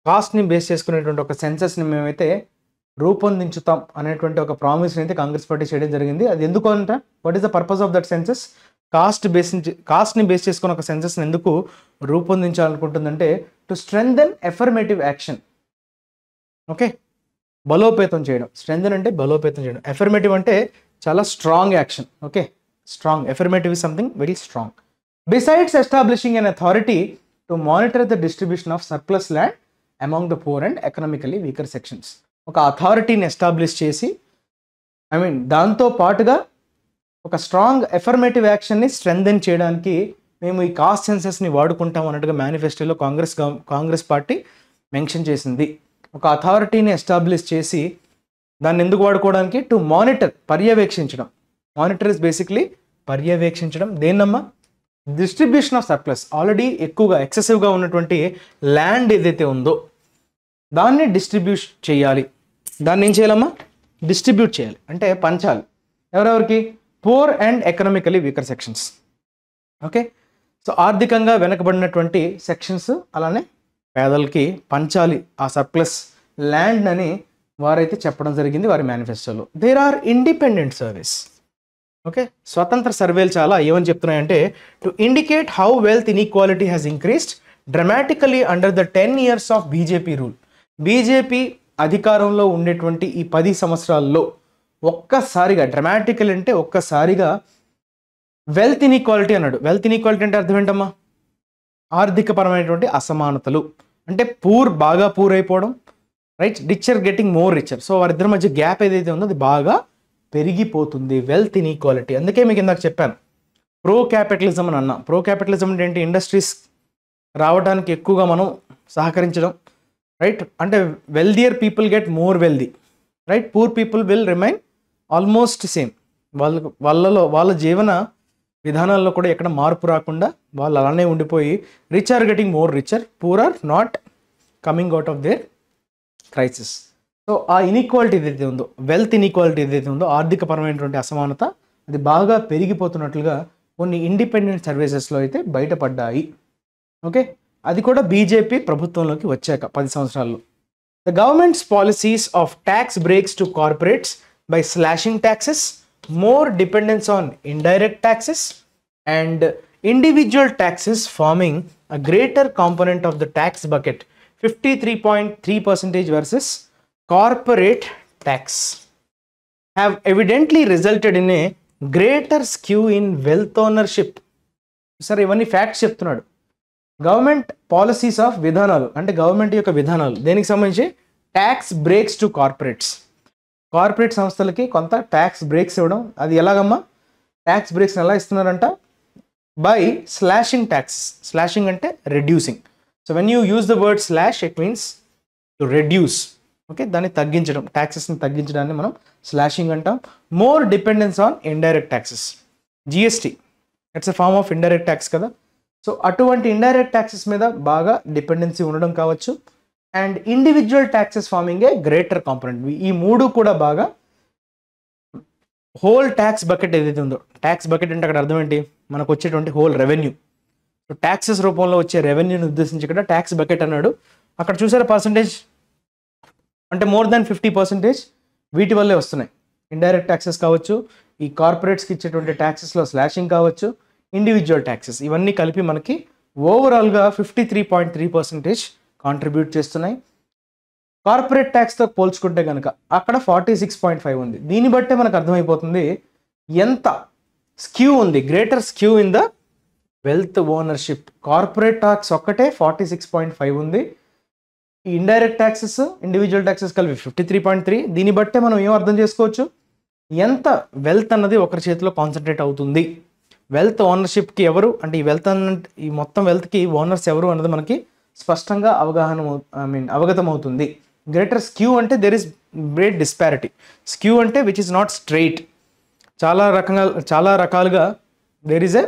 కాస్ట్ని బేస్ చేసుకునేటువంటి ఒక సెన్సెస్ని మేమైతే రూపొందించుతాం అనేటువంటి ఒక ప్రామిస్ని అయితే కాంగ్రెస్ పార్టీ చేయడం జరిగింది అది ఎందుకు అంట what is the purpose of that census caste base కాస్ట్ని బేస్ చేసుకుని ఒక సెన్సెస్ని ఎందుకు రూపొందించాలనుకుంటుందంటే to strengthen affirmative action okay బలోపేతం చేయడం స్ట్రెంగ్దన్ అంటే బలోపేతం చేయడం ఎఫర్మేటివ్ అంటే చాలా strong action okay strong affirmative is something very strong besides establishing an authority to monitor the distribution of surplus land among the poor and economically weaker sections ఒక అథారిటీని ఎస్టాబ్లిష్ చేసి ఐ మీన్ దాంతో పాటుగా ఒక స్ట్రాంగ్ ఎఫర్మేటివ్ యాక్షన్ని స్ట్రెంగ్దెన్ చేయడానికి మేము ఈ కాస్ట్ సెన్సెస్ని వాడుకుంటాం అన్నట్టుగా మేనిఫెస్టోలో కాంగ్రెస్ కాంగ్రెస్ పార్టీ మెన్షన్ చేసింది ఒక అథారిటీని ఎస్టాబ్లిష్ చేసి దాన్ని ఎందుకు వాడుకోవడానికి టు మానిటర్ పర్యవేక్షించడం మానిటర్ ఇస్ బేసిక్లీ పర్యవేక్షించడం దేన్నమ్మా డిస్ట్రిబ్యూషన్ ఆఫ్ సర్ప్లస్ ఆల్రెడీ ఎక్కువగా ఎక్సెసివ్గా ఉన్నటువంటి ల్యాండ్ ఏదైతే ఉందో దాన్ని డిస్ట్రిబ్యూట్ చేయాలి దాన్ని ఏం చేయాలమ్మా డిస్ట్రిబ్యూట్ చేయాలి అంటే పంచాలి ఎవరెవరికి poor and economically weaker sections okay so ఆర్థికంగా వెనకబడినటువంటి సెక్షన్స్ అలానే పేదలకి పంచాలి ఆ సర్ప్లస్ ల్యాండ్ అని వారైతే చెప్పడం జరిగింది వారి మేనిఫెస్టోలో there are independent surveys okay స్వతంత్ర సర్వేలు చాలా ఏమని చెప్తున్నాయంటే to indicate how wealth inequality has increased dramatically under the ten years of BJP rule BJP అధికారంలో ఉండేటువంటి ఈ పది సంవత్సరాల్లో ఒక్కసారిగా డ్రమాటికల్ అంటే ఒక్కసారిగా వెల్త్ ఇన్ఈక్వాలిటీ అన్నాడు వెల్త్ ఇన్ఈక్వాలిటీ అంటే అర్థం ఏంటమ్మా ఆర్థికపరమైనటువంటి అసమానతలు అంటే పూర్ బాగా పూర్ అయిపోవడం right richer getting more richer so వారిద్దరి మధ్య గ్యాప్ ఏదైతే ఉందో అది బాగా పెరిగిపోతుంది వెల్త్ ఇన్ఈక్వాలిటీ అందుకే మీకు ఇందాక చెప్పాను ప్రో క్యాపిటలిజం అని అన్నా ప్రో క్యాపిటలిజం అంటే ఏంటి ఇండస్ట్రీస్ రావడానికి ఎక్కువగా మనం సహకరించడం రైట్ అంటే wealthier people get more wealthy right poor people will remain almost same వాళ్ళ వాళ్ళలో వాళ్ళ జీవన విధానాల్లో కూడా ఎక్కడ మార్పు రాకుండా వాళ్ళు అలానే ఉండిపోయి rich are getting more richer poor are not coming out of their crisis so ఆ ఇన్ఈక్వాలిటీ ఏదైతే ఉందో వెల్త్ ఇన్ఈక్వాలిటీ ఏదైతే ఉందో ఆర్థిక పరమైనటువంటి అసమానత అది బాగా పెరిగిపోతున్నట్లుగా కొన్ని ఇండిపెండెంట్ సర్వీసెస్లో అయితే బయటపడ్డాయి ఓకే అది కూడా బీజేపీ ప్రభుత్వంలోకి వచ్చాక పది సంవత్సరాల్లో the government's policies of tax breaks to corporates by slashing taxes more dependence on indirect taxes and individual taxes forming a greater component of the tax bucket fifty three point three percentage versus corporate tax have evidently resulted in a greater skew in wealth ownership sir ఇవన్నీ ఫ్యాక్ట్స్ చెప్తున్నాడు గవర్నమెంట్ పాలసీస్ ఆఫ్ విధానాలు అంటే గవర్నమెంట్ యొక్క విధానాలు దేనికి సంబంధించి tax breaks to corporates corporate సంస్థలకి కొంత ట్యాక్స్ బ్రేక్స్ ఇవ్వడం అది ఎలాగమ్మా ట్యాక్స్ బ్రేక్స్ ఎలా ఇస్తున్నారంట బై స్లాషింగ్ ట్యాక్స్ స్లాషింగ్ అంటే reducing so when you use the word slash it means to reduce okay దాన్ని తగ్గించడం ట్యాక్సెస్ని తగ్గించడాన్ని మనం స్లాషింగ్ అంటాం more dependence on indirect taxes GST it's a form of indirect tax కదా సో అటువంటి ఇండైరెక్ట్ ట్యాక్సెస్ మీద బాగా డిపెండెన్సీ ఉండడం కావచ్చు and individual taxes forming a greater component ఈ మూడు కూడా బాగా హోల్ ట్యాక్స్ బకెట్ ఏదైతే ఉందో ట్యాక్స్ బకెట్ అంటే అక్కడ అర్థం ఏంటి మనకు వచ్చేటువంటి హోల్ రెవెన్యూ సో ట్యాక్సెస్ రూపంలో వచ్చే రెవెన్యూని ఉద్దేశించి ఇక్కడ ట్యాక్స్ బకెట్ అన్నాడు అక్కడ చూసారా పర్సంటేజ్ అంటే మోర్ దాన్ ఫిఫ్టీ పర్సెంటేజ్ వీటి వల్లే వస్తున్నాయి ఇండైరెక్ట్ ట్యాక్సెస్ కావచ్చు ఈ కార్పొరేట్స్కి ఇచ్చేటువంటి ట్యాక్సెస్లో స్లాషింగ్ కావచ్చు ఇండివిజువల్ ట్యాక్సెస్ ఇవన్నీ కలిపి మనకి ఓవరాల్గా fifty three point three percentage contribute చేస్తున్నాయి కార్పొరేట్ ట్యాక్స్తో పోల్చుకుంటే కనుక అక్కడ ఫార్టీ సిక్స్ పాయింట్ ఫైవ్ ఉంది దీన్ని బట్టే మనకు అర్థమైపోతుంది ఎంత స్క్యూ ఉంది greater skew in the wealth ownership corporate tax ఒక్కటే ఫార్టీ సిక్స్ పాయింట్ ఫైవ్ ఉంది ఈ ఇండైరెక్ట్ ట్యాక్సెస్ ఇండివిజువల్ ట్యాక్సెస్ కలిపి ఫిఫ్టీ త్రీ పాయింట్ త్రీ దీన్ని బట్టే మనం ఏం అర్థం చేసుకోవచ్చు ఎంత వెల్త్ అన్నది ఒకరి చేతిలో కాన్సన్ట్రేట్ అవుతుంది వెల్త్ ఓనర్షిప్కి ఎవరు అంటే ఈ వెల్త్ అన్న ఈ మొత్తం వెల్త్కి ఓనర్స్ ఎవరు అన్నది మనకి స్పష్టంగా అవగాహన ఐ మీన్ అవగతం అవుతుంది గ్రేటర్ స్క్యూ అంటే there is great disparity skew అంటే విచ్ ఇస్ నాట్ స్ట్రైట్ చాలా రకంగా చాలా రకాలుగా there is a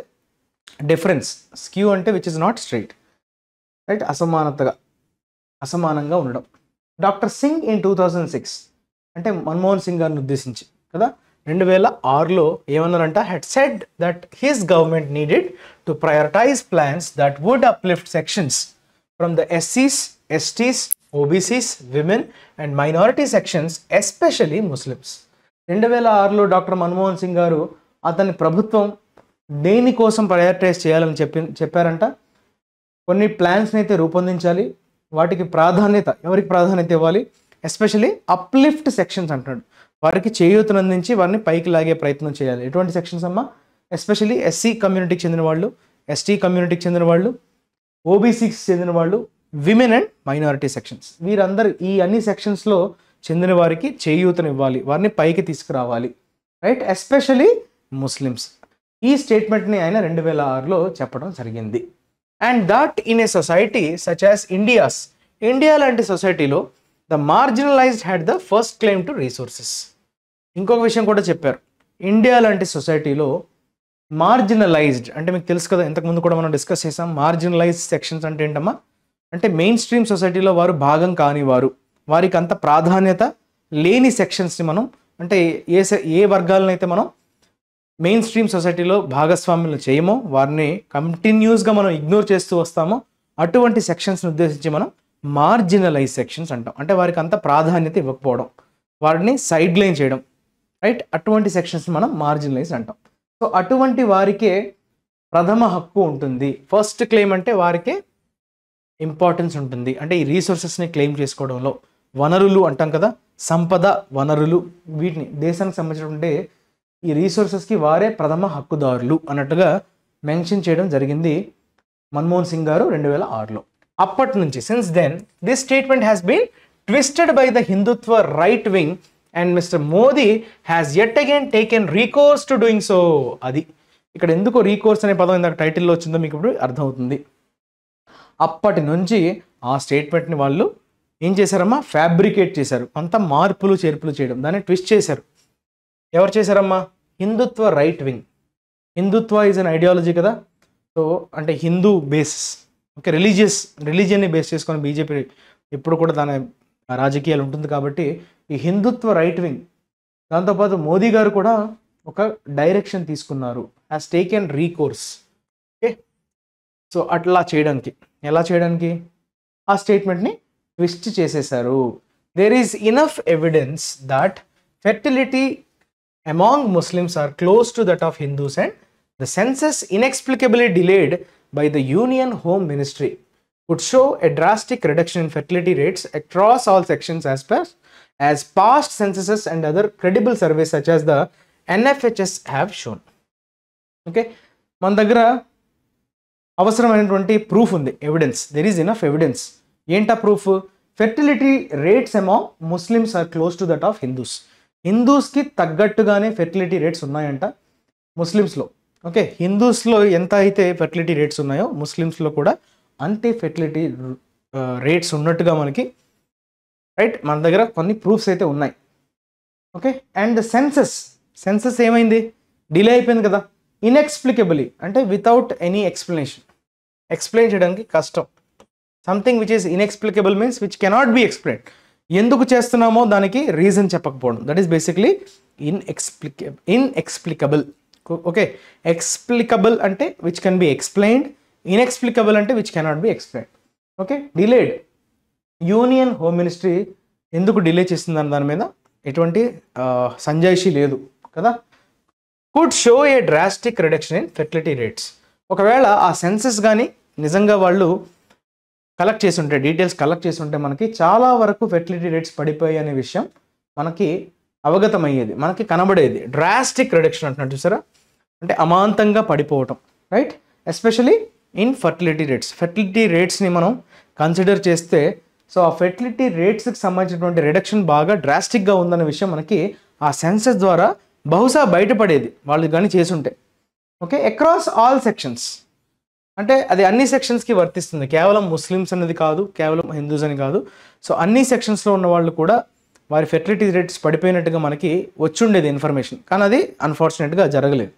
difference skew అంటే which is not straight right అసమానతగా అసమానంగా ఉండడం doctor Singh in two thousand six అంటే మన్మోహన్ సింగ్ గారిని ఉద్దేశించి కదా రెండు వేల ఆరులో ఏమన్నారంట he'd said that his government needed to prioritise plans that would uplift sections from the ఎస్సీస్ STs OBCs women and minority sections especially Muslims రెండు వేల ఆరులో డాక్టర్ మన్మోహన్ సింగ్ గారు అతని ప్రభుత్వం దేనికోసం ప్రయారిటైజ్ చేయాలని చెప్పి చెప్పారంట కొన్ని ప్లాన్స్ని అయితే రూపొందించాలి వాటికి ప్రాధాన్యత ఎవరికి ప్రాధాన్యత ఇవ్వాలి ఎస్పెషలీ అప్లిఫ్ట్ సెక్షన్స్ అంటున్నాడు వారికి చేయూతను అందించి వారిని పైకి లాగే ప్రయత్నం చేయాలి ఎటువంటి సెక్షన్స్ అమ్మా ఎస్పెషలీ ఎస్సీ కమ్యూనిటీకి చెందిన వాళ్ళు ఎస్టీ కమ్యూనిటీకి చెందిన వాళ్ళు ఓబీసీకి చెందిన వాళ్ళు విమెన్ అండ్ మైనారిటీ సెక్షన్స్ వీరందరూ ఈ అన్ని సెక్షన్స్లో చెందిన వారికి చేయూతను ఇవ్వాలి వారిని పైకి తీసుకురావాలి రైట్ ఎస్పెషలీ ముస్లిమ్స్ ఈ స్టేట్మెంట్ని ఆయన రెండు వేల ఆరులో చెప్పడం జరిగింది and that in a society such as India's India లాంటి సొసైటీలో the marginalised had the first claim to resources ఇంకొక విషయం కూడా చెప్పారు ఇండియా లాంటి సొసైటీలో మార్జినలైజ్డ్ అంటే మీకు తెలుసు కదా ఇంతకుముందు కూడా మనం డిస్కస్ చేసాం మార్జినలైజ్ సెక్షన్స్ అంటే ఏంటమ్మా అంటే మెయిన్ స్ట్రీమ్ సొసైటీలో వారు భాగం కానివారు వారికి అంత ప్రాధాన్యత లేని సెక్షన్స్ని మనం అంటే ఏ ఏ వర్గాలనైతే మనం మెయిన్ స్ట్రీమ్ సొసైటీలో భాగస్వామ్యం చేయమో వారిని కంటిన్యూస్గా మనం ఇగ్నోర్ చేస్తూ వస్తామో అటువంటి సెక్షన్స్ని ఉద్దేశించి మనం మార్జినలైజ్ సెక్షన్స్ అంటాం అంటే వారికి అంత ప్రాధాన్యత ఇవ్వకపోవడం వారిని సైడ్ లైన్ చేయడం రైట్ అటువంటి సెక్షన్స్ మనం మార్జినలైజ్ అంటాం సో అటువంటి వారికే ప్రథమ హక్కు ఉంటుంది ఫస్ట్ క్లెయిమ్ అంటే వారికే ఇంపార్టెన్స్ ఉంటుంది అంటే ఈ రీసోర్సెస్ని క్లెయిమ్ చేసుకోవడంలో వనరులు అంటాం కదా సంపద వనరులు వీటిని దేశానికి సంబంధించినటువంటి ఈ రీసోర్సెస్కి వారే ప్రథమ హక్కుదారులు అన్నట్టుగా మెన్షన్ చేయడం జరిగింది మన్మోహన్ సింగ్ గారు రెండు వేల ఆరులో అప్పటి నుంచి since then this statement has been twisted by the Hindutva right wing and mister Modi has yet again taken recourse to doing so అది ఇక్కడ ఎందుకు రీకోర్స్ అనే పదం ఇందాక టైటిల్లో వచ్చిందో మీకు ఇప్పుడు అర్థమవుతుంది అప్పటి నుంచి ఆ స్టేట్మెంట్ని వాళ్ళు ఏం చేశారమ్మా ఫ్యాబ్రికేట్ చేశారు కొంత మార్పులు చేర్పులు చేయడం దాన్ని ట్విస్ట్ చేశారు ఎవరు చేశారమ్మా Hindutva right wing Hindutva is an ideology కదా సో అంటే హిందూ బేసిస్ ఓకే రిలీజియస్ రిలీజియన్ని బేస్ చేసుకొని బీజేపీ ఎప్పుడు కూడా దాని రాజకీయాలు ఉంటుంది కాబట్టి ఈ హిందుత్వ రైట్ వింగ్ దాంతోపాటు మోదీ గారు కూడా ఒక డైరెక్షన్ తీసుకున్నారు has taken recourse okay so అట్లా చేయడానికి ఎలా చేయడానికి ఆ స్టేట్మెంట్ని ట్విస్ట్ చేసేశారు there is enough evidence that fertility among Muslims are close to that of Hindus and the census inexplicably delayed by the Union Home Ministry could show a drastic reduction in fertility rates across all sections as per as past censuses and other credible surveys such as the NFHS have shown. Okay. Okay మన 20 proof on the evidence. There is enough evidence. Yenta proof fertility rates among Muslims are close to that of Hindus. హిందూస్కి తగ్గట్టుగానే ఫెర్టిలిటీ రేట్స్ ఉన్నాయంట ముస్లిమ్స్లో ఓకే హిందూస్లో ఎంత అయితే ఫెర్టిలిటీ రేట్స్ ఉన్నాయో ముస్లిమ్స్లో కూడా అంతే ఫెర్టిలిటీ రేట్స్ ఉన్నట్టుగా మనకి రైట్ మన దగ్గర కొన్ని ప్రూఫ్స్ అయితే ఉన్నాయి ఓకే అండ్ సెన్సెస్ సెన్సెస్ ఏమైంది డిలే అయిపోయింది కదా ఇన్ఎక్స్ప్లికబులీ అంటే వితౌట్ ఎనీ ఎక్స్ప్లెనేషన్ ఎక్స్ప్లెయిన్ చేయడానికి కష్టం something which is inexplicable means which cannot be explain ఎందుకు చేస్తున్నామో దానికి రీజన్ చెప్పకపోవడం that is basically inexplic inexplicable okay explicable అంటే which can be explained inexplicable అంటే which cannot be explain okay delayed union home ministry ఎందుకు డిలే చేస్తుందని దాని మీద ఎటువంటి సంజాయిషి లేదు కదా could show a drastic reduction in fertility rates ఒకవేళ ఆ సెన్సెస్ కానీ నిజంగా వాళ్ళు కలెక్ట్ చేసి ఉంటే డీటెయిల్స్ కలెక్ట్ చేసి ఉంటే మనకి చాలా వరకు ఫెర్టిలిటీ రేట్స్ పడిపోయాయి అనే విషయం మనకి అవగతమయ్యేది మనకి కనబడేది డ్రాస్టిక్ రిడక్షన్ అంటున్నట్టు చూసారా అంటే అమాంతంగా పడిపోవటం right especially in fertility rates fertility రేట్స్ని మనం కన్సిడర్ చేస్తే సో ఆ ఫెర్టిలిటీ రేట్స్కి సంబంధించినటువంటి రిడక్షన్ బాగా డ్రాస్టిక్గా ఉందన్న విషయం మనకి ఆ సెన్సెస్ ద్వారా బహుశా బయటపడేది వాళ్ళు కానీ చేసుంటే ఓకే అక్రాస్ ఆల్ సెక్షన్స్ అంటే అది అన్ని సెక్షన్స్కి వర్తిస్తుంది కేవలం ముస్లిమ్స్ అనేది కాదు కేవలం హిందూస్ అని కాదు సో అన్ని సెక్షన్స్లో ఉన్న వాళ్ళు కూడా వారి ఫెర్టిలిటీ రేట్స్ పడిపోయినట్టుగా మనకి వచ్చుండేది ఇన్ఫర్మేషన్ కానీ అది అన్ఫార్చునేట్గా జరగలేదు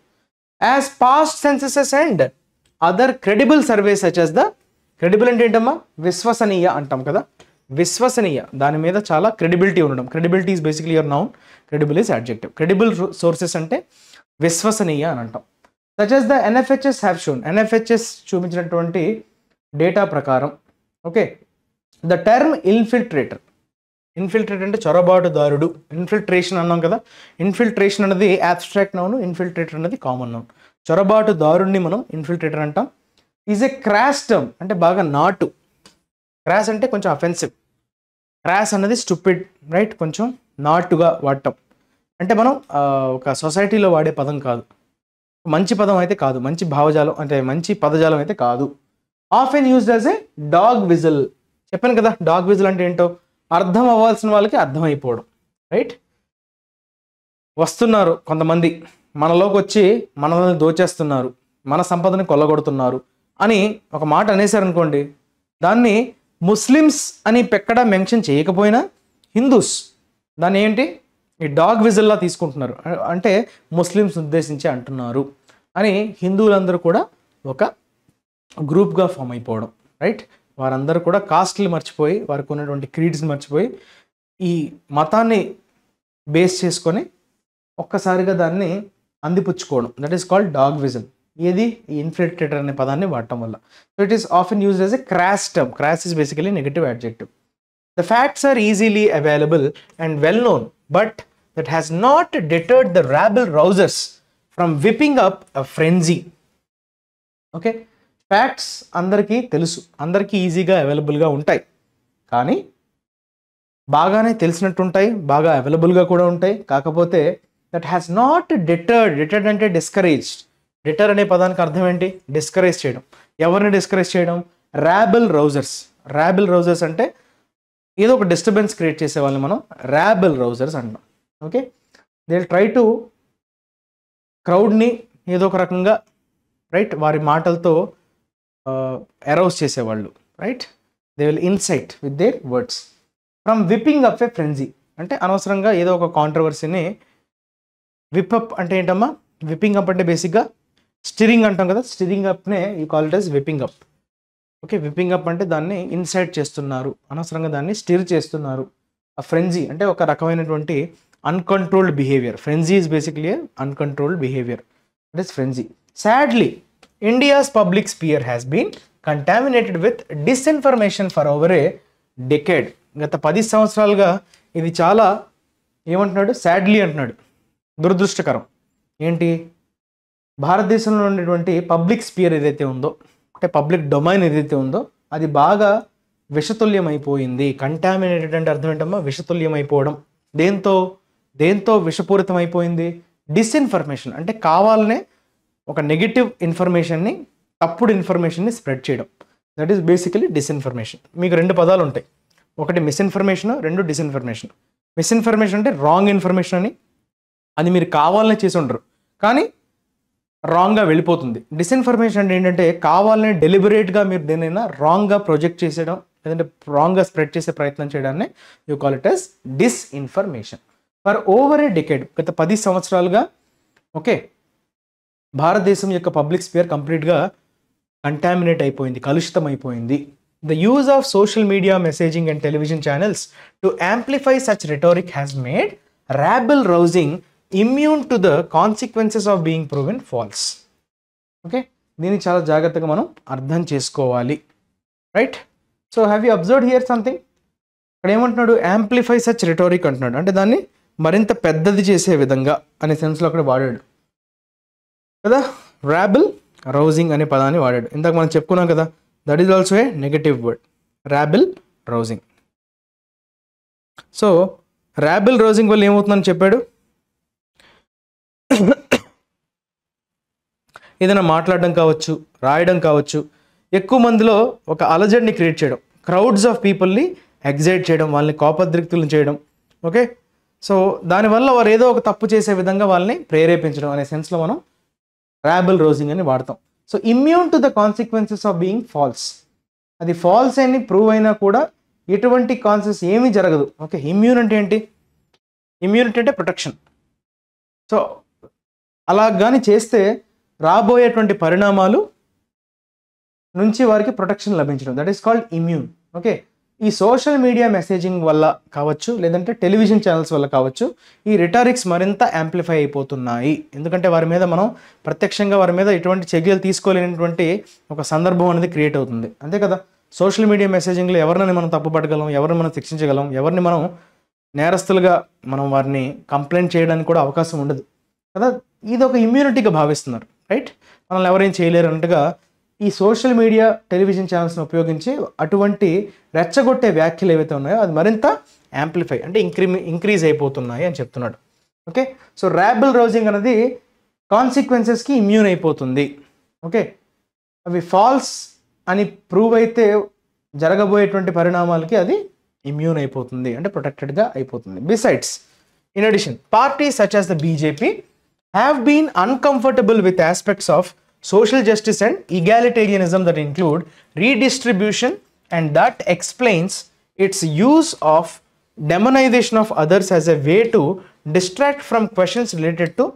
as past censuses and other credible surveys such as the credible అంటే ఏంటమ్మా విశ్వసనీయ అంటాం కదా విశ్వసనీయ దాని మీద చాలా క్రెడిబిలిటీ ఉండడం credibility is basically your noun credible is adjective credible sources అంటే విశ్వసనీయ అని అంటాం such as the NFHS have shown NFHS చూపించినటువంటి డేటా ప్రకారం okay the term infiltrator infiltrate అంటే చొరబాటుదారుడు ఇన్ఫిల్ట్రేషన్ అన్నాం కదా ఇన్ఫిల్ట్రేషన్ అనేది యాబ్స్ట్రాక్ట్ నౌన్ ఇన్ఫిల్ట్రేటర్ అనేది కామన్ నౌన్ చొరబాటుదారుడిని మనం ఇన్ఫిల్ట్రేటర్ అంటాం ఈజ్ ఎ క్రాష్ టర్మ్ అంటే బాగా నాటు క్రాష్ అంటే కొంచెం అఫెన్సివ్ క్రాష్ అనేది స్టూపిడ్ రైట్ కొంచెం నాటుగా వాడటం అంటే మనం ఒక సొసైటీలో వాడే పదం కాదు మంచి పదం అయితే కాదు మంచి భావజాలం అంటే మంచి పదజాలం అయితే కాదు often used as a dog whistle చెప్పాను కదా డాగ్ విజిల్ అంటే ఏంటో అర్థం అవ్వాల్సిన వాళ్ళకి అర్థమైపోవడం రైట్ వస్తున్నారు కొంతమంది మనలోకి వచ్చి మనల్ని దోచేస్తున్నారు మన సంపదని కొల్లగొడుతున్నారు అని ఒక మాట అనేసారనుకోండి దాన్ని ముస్లిమ్స్ అని పెక్కడా మెన్షన్ చేయకపోయినా హిందూస్ దాన్ని ఏంటి ఈ డాగ్ విజల్లా తీసుకుంటున్నారు అంటే ముస్లిమ్స్ ఉద్దేశించి అంటున్నారు అని హిందువులందరూ కూడా ఒక గ్రూప్గా ఫామ్ అయిపోవడం రైట్ వారందరూ కూడా కాస్ట్లు మర్చిపోయి వారికి ఉన్నటువంటి క్రీడ్స్ మర్చిపోయి ఈ మతాన్ని బేస్ చేసుకొని ఒక్కసారిగా దాన్ని అందిపుచ్చుకోవడం దట్ ఈస్ కాల్డ్ డాగ్ విజన్ ఏది ఈ ఇన్ఫిల్ట్రేటర్ అనే పదాన్ని వాడటం వల్ల so it is often used as a crass term crass is basically negative adjective the facts are easily available and well known but that has not deterred the rabble rousers from whipping up a frenzy. Okay facts అందరికీ తెలుసు అందరికీ ఈజీగా అవైలబుల్గా ఉంటాయి కానీ బాగానే తెలిసినట్టు ఉంటాయి బాగా అవైలబుల్గా కూడా ఉంటాయి కాకపోతే that has not deterred deterred అంటే డిస్కరేజ్డ్ డిటర్ అనే పదానికి అర్థం ఏంటి డిస్కరేజ్ చేయడం ఎవరిని డిస్కరేజ్ చేయడం ర్యాబిల్ రౌజర్స్ ర్యాబిల్ రౌజర్స్ అంటే ఏదో ఒక డిస్టర్బెన్స్ క్రియేట్ చేసే వాళ్ళని మనం ర్యాబిల్ రౌజర్స్ అంటాం ఓకే దే ట్రై టు క్రౌడ్ని ఏదో ఒక రకంగా రైట్ వారి మాటలతో అరౌజ్ చేసేవాళ్ళు right they will incite with their words from whipping up a frenzy అంటే అనవసరంగా ఏదో ఒక కాంట్రవర్సీని విప్ అప్ అంటే ఏంటమ్మా విప్పింగ్ అప్ అంటే బేసిక్గా స్టిరింగ్ అంటాం కదా స్టిరింగ్ అప్నే ఈ call whipping up okay whipping up అంటే దాన్ని ఇన్సైట్ చేస్తున్నారు అనవసరంగా దాన్ని స్టిర్ చేస్తున్నారు ఆ ఫ్రెంజీ అంటే ఒక రకమైనటువంటి uncontrolled behaviour frenzy is basically uncontrolled behaviour that is frenzy sadly India's public sphere has been contaminated with disinformation for over a decade గత పది సంవత్సరాలుగా ఇది చాలా ఏమంటున్నాడు సాడ్లీ అంటున్నాడు దురదృష్టకరం ఏంటి భారతదేశంలో ఉండేటువంటి పబ్లిక్ స్పియర్ ఏదైతే ఉందో అంటే పబ్లిక్ డొమైన్ ఏదైతే ఉందో అది బాగా విషతుల్యం అయిపోయింది కంటామినేటెడ్ అంటే అర్థం ఏంటమ్మా విషతుల్యం అయిపోవడం దేంతో దేంతో విషపూరితం అయిపోయింది డిస్ఇన్ఫర్మేషన్ అంటే కావాలనే ఒక నెగిటివ్ ఇన్ఫర్మేషన్ని తప్పుడు ఇన్ఫర్మేషన్ని స్ప్రెడ్ చేయడం దట్ ఈస్ బేసికలీ డిస్ఇన్ఫర్మేషన్ మీకు రెండు పదాలు ఉంటాయి ఒకటి మిస్ఇన్ఫర్మేషన్ రెండు డిస్ఇన్ఫర్మేషన్ మిస్ఇన్ఫర్మేషన్ అంటే రాంగ్ ఇన్ఫర్మేషన్ అని అది మీరు కావాలనే చేసి ఉండరు కానీ రాంగ్గా వెళ్ళిపోతుంది డిస్ఇన్ఫర్మేషన్ అంటే ఏంటంటే కావాలని డెలిబరేట్గా మీరు దేనైనా రాంగ్గా ప్రొజెక్ట్ చేసేయడం లేదంటే రాంగ్గా స్ప్రెడ్ చేసే ప్రయత్నం చేయడాన్ని you call it as disinformation for over a decade గత పది సంవత్సరాలుగా ఓకే భారతదేశం యొక్క పబ్లిక్ స్పియర్ కంప్లీట్గా కంటామినేట్ అయిపోయింది కలుషితం అయిపోయింది the use of social media messaging and television channels to amplify such rhetoric has made rabble rousing immune to the consequences of being proven false okay దీన్ని చాలా జాగ్రత్తగా మనం అర్థం చేసుకోవాలి right so have you observe here something ఇక్కడ ఏమంటున్నాడు యాంప్లిఫై సచ్ రిటారిక్ అంటున్నాడు అంటే దాన్ని మరింత పెద్దది చేసే విధంగా అనే సెన్స్లో అక్కడ వాడాడు కదా ర్యాబిల్ రౌజింగ్ అనే పదాన్ని వాడాడు ఇందాక మనం చెప్పుకున్నాం కదా that is also a negative word rabble rousing so rabble rousing వల్ల ఏమవుతుందని చెప్పాడు ఏదైనా మాట్లాడడం కావచ్చు రాయడం కావచ్చు ఎక్కువ మందిలో ఒక అలజడిని క్రియేట్ చేయడం క్రౌడ్స్ ఆఫ్ పీపుల్ని ఎగ్జైట్ చేయడం వాళ్ళని కోపద్రిక్తులను చేయడం ఓకే సో దానివల్ల వారు ఏదో ఒక తప్పు చేసే విధంగా వాళ్ళని ప్రేరేపించడం అనే సెన్స్లో మనం ర్యాబుల్ రోజింగ్ అని వాడతాం so immune to the consequences of being false అది ఫాల్స్ అని ప్రూవ్ అయినా కూడా ఎటువంటి కాన్సెస్ ఏమీ జరగదు ఓకే ఇమ్యూన్ అంటే ఏంటి ఇమ్యూనిటీ అంటే ప్రొటెక్షన్ సో అలా కానీ చేస్తే రాబోయేటువంటి పరిణామాలు నుంచి వారికి ప్రొటెక్షన్ లభించడం that is called immune okay ఈ సోషల్ మీడియా మెసేజింగ్ వల్ల కావచ్చు లేదంటే టెలివిజన్ ఛానల్స్ వల్ల కావచ్చు ఈ రిటారిక్స్ మరింత యాంప్లిఫై అయిపోతున్నాయి ఎందుకంటే వారి మీద మనం ప్రత్యక్షంగా వారి మీద ఎటువంటి చర్యలు తీసుకోలేనటువంటి ఒక సందర్భం అనేది క్రియేట్ అవుతుంది అంతే కదా సోషల్ మీడియా మెసేజింగ్లో ఎవరిని మనం పట్టగలం ఎవరిని మనం శిక్షించగలం ఎవరిని మనం నేరస్తులుగా మనం వారిని కంప్లైంట్ చేయడానికి కూడా అవకాశం ఉండదు కదా ఇది ఒక ఇమ్యూనిటీగా భావిస్తున్నారు రైట్ మనల్ని ఎవరేం చేయలేరు అన్నట్టుగా ఈ సోషల్ మీడియా టెలివిజన్ ఛానల్స్ని ఉపయోగించి అటువంటి రెచ్చగొట్టే వ్యాఖ్యలు ఏవైతే ఉన్నాయో అది మరింత యాంప్లిఫై అంటే ఇంక్రీ ఇంక్రీజ్ అయిపోతున్నాయి అని చెప్తున్నాడు ఓకే సో ర్యాబిల్ రౌజింగ్ అనేది కాన్సిక్వెన్సెస్కి ఇమ్యూన్ అయిపోతుంది ఓకే అవి ఫాల్స్ అని ప్రూవ్ అయితే జరగబోయేటువంటి పరిణామాలకి అది ఇమ్యూన్ అయిపోతుంది అంటే ప్రొటెక్టెడ్గా అయిపోతుంది besides in addition party such as the BJP have been uncomfortable with aspects of social justice and egalitarianism that include redistribution and that explains its use of demonization of others as a way to distract from questions related to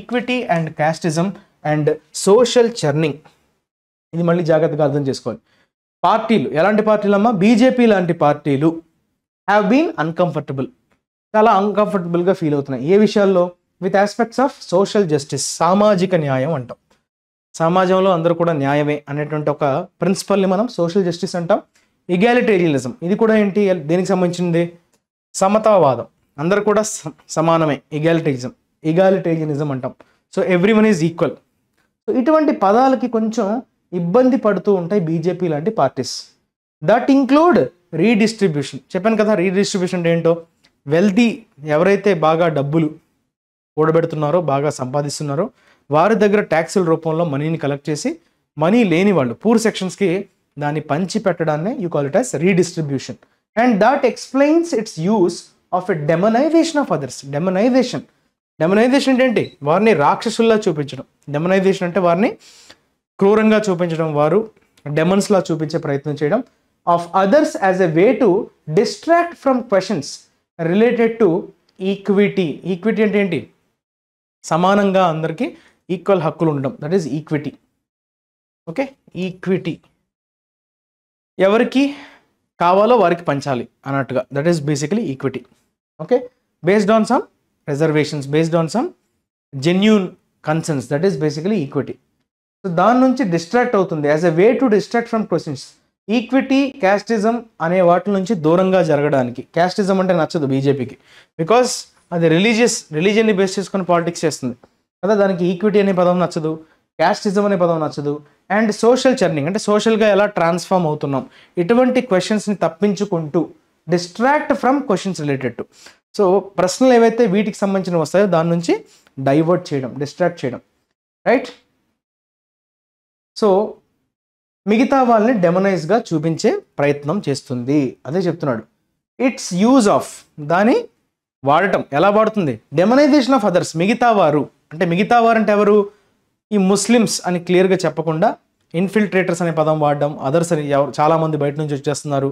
equity and casteism and social churning ఇది మళ్ళీ జాగ్రత్తగా అర్థం చేసుకోవాలి పార్టీలు ఎలాంటి పార్టీలు అమ్మా బీజేపీ లాంటి పార్టీలు హ్యావ్ బీన్ అన్కంఫర్టబుల్ చాలా అన్కంఫర్టబుల్గా ఫీల్ అవుతున్నాయి ఏ విషయాల్లో with aspects of social justice సామాజిక న్యాయం అంటాం సమాజంలో అందరూ కూడా న్యాయమే అనేటువంటి ఒక ప్రిన్సిపల్ని మనం సోషల్ జస్టిస్ అంటాం ఇగాలిటేరియనిజం ఇది కూడా ఏంటి దేనికి సంబంధించింది సమతావాదం అందరు కూడా సమానమే ఇగాలిటేరిజం ఇగాలిటేరియనిజం అంటాం so everyone is equal so ఇటువంటి పదాలకి కొంచెం ఇబ్బంది పడుతూ ఉంటాయి బీజేపీ లాంటి పార్టీస్ దట్ ఇంక్లూడ్ రీడిస్ట్రిబ్యూషన్ చెప్పాను కదా రీడిస్ట్రిబ్యూషన్ అంటే ఏంటో వెల్తీ ఎవరైతే బాగా డబ్బులు కూడబెడుతున్నారో బాగా సంపాదిస్తున్నారో వారి దగ్గర ట్యాక్సుల రూపంలో మనీని కలెక్ట్ చేసి మనీ లేని వాళ్ళు పూర్ సెక్షన్స్కి దాన్ని పంచి పెట్టడాన్ని you call it as redistribution and that explains its use of a demonization of others demonization demonization ఏంటి వారిని రాక్షసుల్లా చూపించడం డెమనైజేషన్ అంటే వారిని క్రూరంగా చూపించడం వారు డెమన్స్లా చూపించే ప్రయత్నం చేయడం of others as a way to distract from questions related to equity equity అంటే ఏంటి సమానంగా అందరికీ ఈక్వల్ హక్కులు ఉండడం that is equity okay equity ఎవరికి కావాలో వారికి పంచాలి అన్నట్టుగా that is basically equity okay based on some reservations based on some genuine concerns that is basically equity so దాని నుంచి డిస్ట్రాక్ట్ అవుతుంది as a way to distract from questions equity casteism అనే వాటి నుంచి దూరంగా జరగడానికి క్యాస్టిజం అంటే నచ్చదు బీజేపీకి బికాస్ అది రిలీజియస్ రిలీజియన్ని బేస్ చేసుకొని పాలిటిక్స్ చేస్తుంది కదా దానికి ఈక్విటీ అనే పదం నచ్చదు క్యాస్టిజం అనే పదం నచ్చదు అండ్ సోషల్ చర్నింగ్ అంటే సోషల్గా ఎలా ట్రాన్స్ఫామ్ అవుతున్నాం ఇటువంటి క్వశ్చన్స్ని తప్పించుకుంటూ distract from questions related to so ప్రశ్నలు ఏవైతే వీటికి సంబంధించిన వస్తాయో దాని నుంచి డైవర్ట్ చేయడం డిస్ట్రాక్ట్ చేయడం రైట్ సో మిగతా వాళ్ళని డెమనైజ్గా చూపించే ప్రయత్నం చేస్తుంది అదే చెప్తున్నాడు ఇట్స్ యూజ్ ఆఫ్ దాని వాడటం ఎలా వాడుతుంది డెమనైజేషన్ ఆఫ్ అదర్స్ మిగతా వారు అంటే మిగతా వారంటే ఎవరు ఈ ముస్లిమ్స్ అని క్లియర్గా చెప్పకుండా ఇన్ఫిల్ట్రేటర్స్ అనే పదం వాడడం అదర్స్ అని ఎవరు చాలామంది బయట నుంచి వచ్చేస్తున్నారు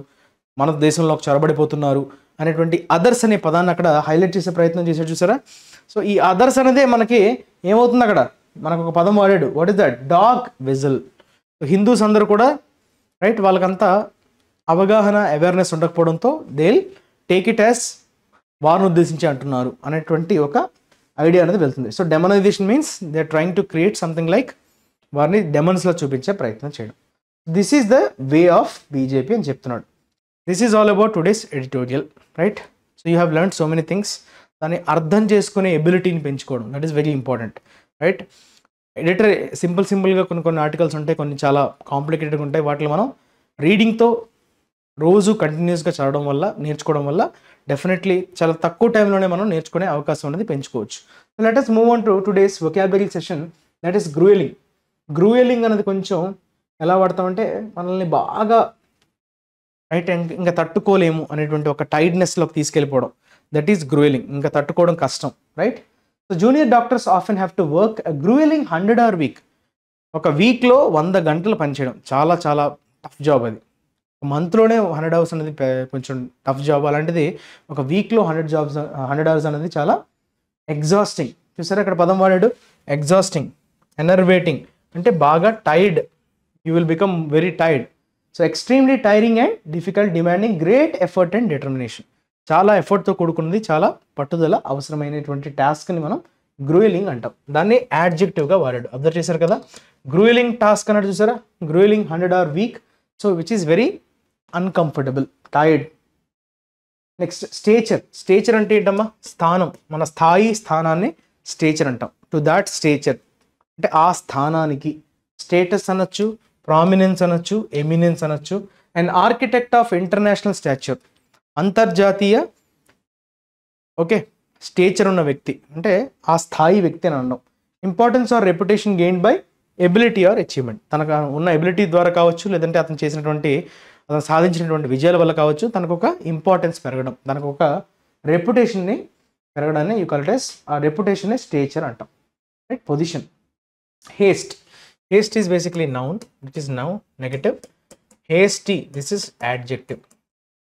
మన దేశంలోకి చొరబడిపోతున్నారు అనేటువంటి అదర్స్ అనే పదాన్ని అక్కడ హైలైట్ చేసే ప్రయత్నం చేశాడు చూసారా సో ఈ అదర్స్ అనేదే మనకి ఏమవుతుంది అక్కడ మనకు ఒక పదం వాడాడు what is the dog whistle Hindus అందరూ కూడా రైట్ వాళ్ళకంతా అవగాహన అవేర్నెస్ ఉండకపోవడంతో దేల్ టేక్ ఇట్ యాస్ వారిని ఉద్దేశించి అంటున్నారు అనేటువంటి ఒక ఐడియా అనేది వెళ్తుంది so demonization means they trying to create something like వారిని డెమన్స్లో చూపించే ప్రయత్నం చేయడం this is the way of BJP అని చెప్తున్నాడు this is all about today's editorial right so you have learn so many things దాన్ని అర్థం చేసుకునే ఎబిలిటీని పెంచుకోవడం that is very important right editor simple సింపుల్గా కొన్ని కొన్ని ఆర్టికల్స్ ఉంటాయి కొన్ని చాలా కాంప్లికేటెడ్గా ఉంటాయి వాటిలో మనం రీడింగ్తో రోజు కంటిన్యూస్గా చదవడం వల్ల నేర్చుకోవడం వల్ల డెఫినెట్లీ చాలా తక్కువ టైంలోనే మనం నేర్చుకునే అవకాశం అనేది పెంచుకోవచ్చు let us move on to today's vocabulary session that is grueling grueling అనేది కొంచెం ఎలా వాడతామంటే మనల్ని బాగా రైట్ ఇంకా తట్టుకోలేము అనేటువంటి ఒక టైడ్నెస్లోకి తీసుకెళ్ళిపోవడం దట్ ఈస్ గ్రూయలింగ్ ఇంకా తట్టుకోవడం కష్టం right so junior doctors often have to work grueling hundred hour week ఒక వీక్లో వంద గంటలు పనిచేయడం చాలా చాలా టఫ్ జాబ్ అది మంత్లోనే హండ్రెడ్ అవర్స్ అనేది కొంచెం టఫ్ జాబ్ అలాంటిది ఒక వీక్లో హండ్రెడ్ జాబ్స్ హండ్రెడ్ అవర్స్ అనేది చాలా ఎగ్జాస్టింగ్ చూసారా అక్కడ పదం వాడాడు ఎగ్జాస్టింగ్ ఎనర్వేటింగ్ అంటే బాగా tired you will become very tired so extremely tiring and difficult demanding great effort and determination చాలా ఎఫర్ట్తో కూడుకున్నది చాలా పట్టుదల అవసరమైనటువంటి టాస్క్ని మనం గ్రూయిలింగ్ అంటాం దాన్ని యాడ్జెక్టివ్గా వాడాడు అబ్జర్వ్ చేశారు కదా గ్రూయిలింగ్ టాస్క్ అన్నట్టు చూసారా grueling hundred hour week so which is very uncomfortable tired next stature stature అంటే ఏంటమ్మా స్థానం మన స్థాయి స్థానాన్ని స్టేచర్ అంటాం టు దాట్ స్టేచర్ అంటే ఆ స్థానానికి స్టేటస్ అనొచ్చు ప్రామినెన్స్ అనొచ్చు ఎమినెన్స్ అనొచ్చు and architect of international stature అంతర్జాతీయ ఓకే స్టేచర్ ఉన్న వ్యక్తి అంటే ఆ స్థాయి వ్యక్తి అని అన్నాం importance or reputation gain by ability or achievement తనకు ఉన్న ఎబిలిటీ ద్వారా కావచ్చు లేదంటే అతను చేసినటువంటి అతను సాధించినటువంటి విజయాల వల్ల కావచ్చు తనకు ఒక ఇంపార్టెన్స్ పెరగడం తనకు ఒక రెప్యుటేషన్ని పెరగడాన్ని యూ కల్టెస్ ఆ రెప్యుటేషన్ని స్టేచర్ అంటాం right position haste haste is basically noun which is noun negative hasty this is adjective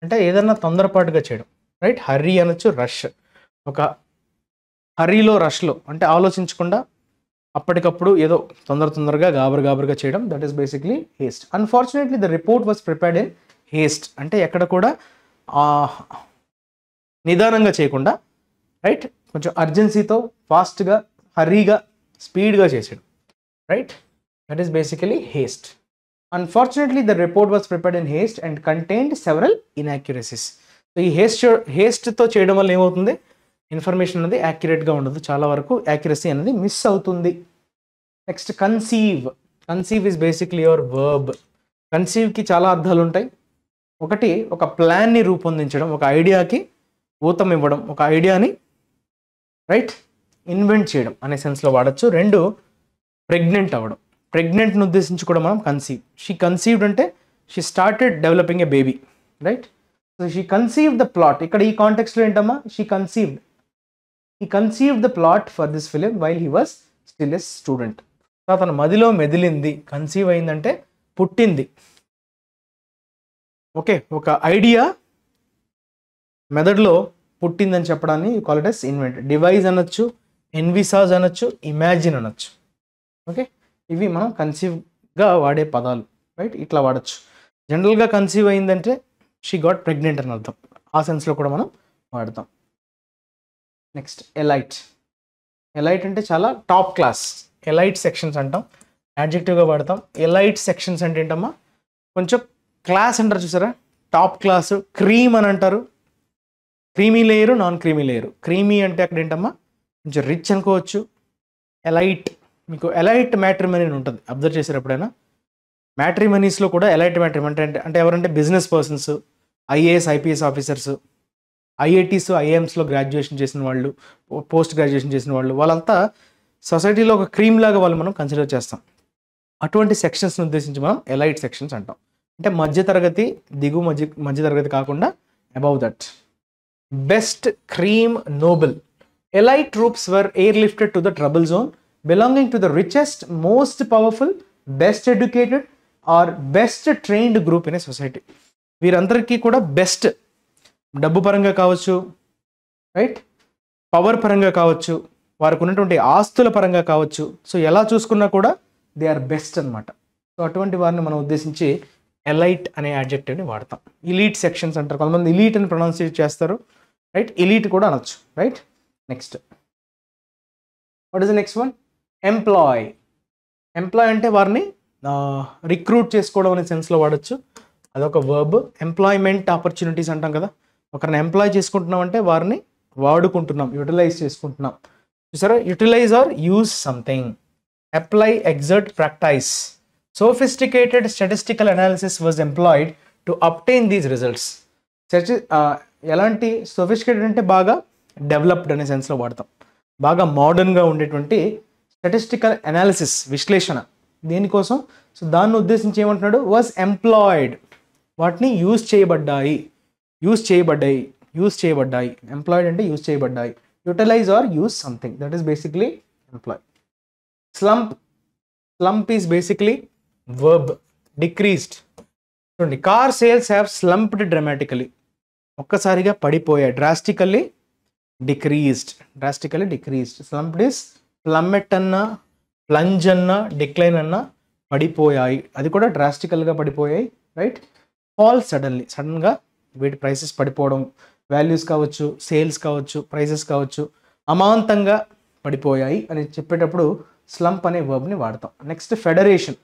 అంటే ఏదన్నా తొందరపాటుగా చేయడం రైట్ హర్రీ అనొచ్చు రష్ ఒక హర్రీలో రష్లో అంటే ఆలోచించకుండా అప్పటికప్పుడు ఏదో తొందర తొందరగా గాబరు గాబరుగా చేయడం that is basically haste unfortunately the report was prepared in haste అంటే ఎక్కడ కూడా నిదానంగా చేయకుండా రైట్ కొంచెం అర్జెన్సీతో ఫాస్ట్గా హరీగా స్పీడ్గా చేసాడు right that is basically haste unfortunately the report was prepared in haste and contained several inaccuracies so ఈ హేస్ట్ హేస్ట్తో చేయడం వల్ల ఏమవుతుంది ఇన్ఫర్మేషన్ అనేది యాక్యురేట్గా ఉండదు చాలా వరకు యాక్యురసీ అనేది మిస్ అవుతుంది next conceive conceive is basically your verb కన్సీవ్కి చాలా అర్థాలు ఉంటాయి ఒకటి ఒక ప్లాన్ని రూపొందించడం ఒక ఐడియాకి ఊతం ఇవ్వడం ఒక ఐడియాని రైట్ ఇన్వెంట్ చేయడం అనే సెన్స్లో వాడచ్చు రెండు ప్రెగ్నెంట్ అవ్వడం ప్రెగ్నెంట్ను ఉద్దేశించి కూడా మనం కన్సీవ్ షీ కన్సీవ్డ్ అంటే she started developing a baby right so she conceive the plot ఇక్కడ ఈ కాంటెక్స్లో ఏంటమ్మా she conceived he conceive the plot for this film while he was still as student so అతను మదిలో మెదిలింది కన్సీవ్ అయిందంటే పుట్టింది ఓకే ఒక ఐడియా మెదడులో పుట్టిందని చెప్పడాన్ని call it as invent devise అనొచ్చు ఎన్విసాజ్ అనొచ్చు ఇమాజిన్ అనొచ్చు ఓకే ఇవి మనం కన్సీవ్గా వాడే పదాలు రైట్ ఇట్లా వాడచ్చు జనరల్గా కన్సీవ్ అయిందంటే షీ గాట్ ప్రెగ్నెంట్ అని అర్థం ఆ సెన్స్లో కూడా మనం వాడతాం నెక్స్ట్ ఎలైట్ ఎలైట్ అంటే చాలా టాప్ క్లాస్ ఎలైట్ సెక్షన్స్ అంటాం యాడ్జెక్టివ్గా వాడతాం ఎలైట్ సెక్షన్స్ అంటే ఏంటమ్మా కొంచెం క్లాస్ అంటారు చూసారా టాప్ క్లాస్ క్రీమ్ అని అంటారు creamy layer non creamy layer creamy అంటే అక్కడ ఏంటమ్మా కొంచెం రిచ్ అనుకోవచ్చు ఎలైట్ మీకు ఎలైట్ మ్యాట్రిమనీ అని ఉంటుంది అబ్జర్వ్ చేశారు ఎప్పుడైనా మ్యాట్రిమనీస్లో కూడా ఎలైట్ మ్యాట్రిమనీ అంటే అంటే ఎవరంటే business persons IAS IPS officers IITs ఐఐఎమ్స్లో గ్రాడ్యుయేషన్ చేసిన వాళ్ళు పోస్ట్ గ్రాడ్యుయేషన్ చేసిన వాళ్ళు వాళ్ళంతా సొసైటీలో ఒక క్రీమ్ లాగా వాళ్ళు మనం కన్సిడర్ చేస్తాం అటువంటి సెక్షన్స్ని ఉద్దేశించి మనం ఎలైట్ సెక్షన్స్ అంటాం అంటే మధ్యతరగతి దిగు మధ్య మధ్యతరగతి కాకుండా above that best cream noble elite troops were airlifted to the trouble zone belonging to the richest most powerful best educated or best trained group in a society వీరందరికీ కూడా బెస్ట్ డబ్బు పరంగా కావచ్చు రైట్ పవర్ పరంగా కావచ్చు వారికి ఉన్నటువంటి ఆస్తుల పరంగా కావచ్చు సో ఎలా చూసుకున్నా కూడా దే ఆర్ బెస్ట్ అనమాట సో అటువంటి వారిని మనం ఉద్దేశించి ఎలైట్ అనే యాడ్జెక్టివ్ని వాడతాం ఇలీట్ సెక్షన్స్ అంటారు కొంతమంది ఇలీట్ అని ప్రొనౌన్సియేట్ చేస్తారు రైట్ ఇలీట్ కూడా అనొచ్చు right next what is the next one employ employ అంటే వారిని రిక్రూట్ చేసుకోవడం అనే సెన్స్లో వాడచ్చు అదొక వర్బ్ ఎంప్లాయ్మెంట్ ఆపర్చునిటీస్ అంటాం కదా ఒకరిని ఎంప్లాయ్ చేసుకుంటున్నాం అంటే వారిని వాడుకుంటున్నాం యూటిలైజ్ చేసుకుంటున్నాం చూసారా utilize or use something apply exert practise sophisticated statistical analysis was employed to obtain these results ఎలాంటి సోఫిస్టికేటెడ్ అంటే బాగా డెవలప్డ్ అనే సెన్స్లో వాడతాం బాగా మోడర్న్గా ఉండేటువంటి స్టాటిస్టికల్ అనాలిసిస్ విశ్లేషణ దేనికోసం సో దాన్ని ఉద్దేశించి ఏమంటున్నాడు వాజ్ ఎంప్లాయిడ్ వాటిని యూజ్ చేయబడ్డాయి యూస్ చేయబడ్డాయి యూస్ చేయబడ్డాయి ఎంప్లాయిడ్ అంటే యూస్ చేయబడ్డాయి utilize or use something that is basically employ slump slump is basically verb decreased చూడండి car sales have slumped dramatically ఒక్కసారిగా పడిపోయాయి drastically decreased drastically decreased slumped is plummet అన్న ప్లంజ్ అన్న డిక్లైన్ అన్న పడిపోయాయి అది కూడా డ్రాస్టికల్గా పడిపోయాయి రైట్ ఫాల్ సడన్లీ సడన్గా వీటి ప్రైసెస్ పడిపోవడం వాల్యూస్ కావచ్చు సేల్స్ కావచ్చు ప్రైసెస్ కావచ్చు అమాంతంగా పడిపోయాయి అని చెప్పేటప్పుడు స్లంప్ అనే వర్బ్ని వాడతాం నెక్స్ట్ ఫెడరేషన్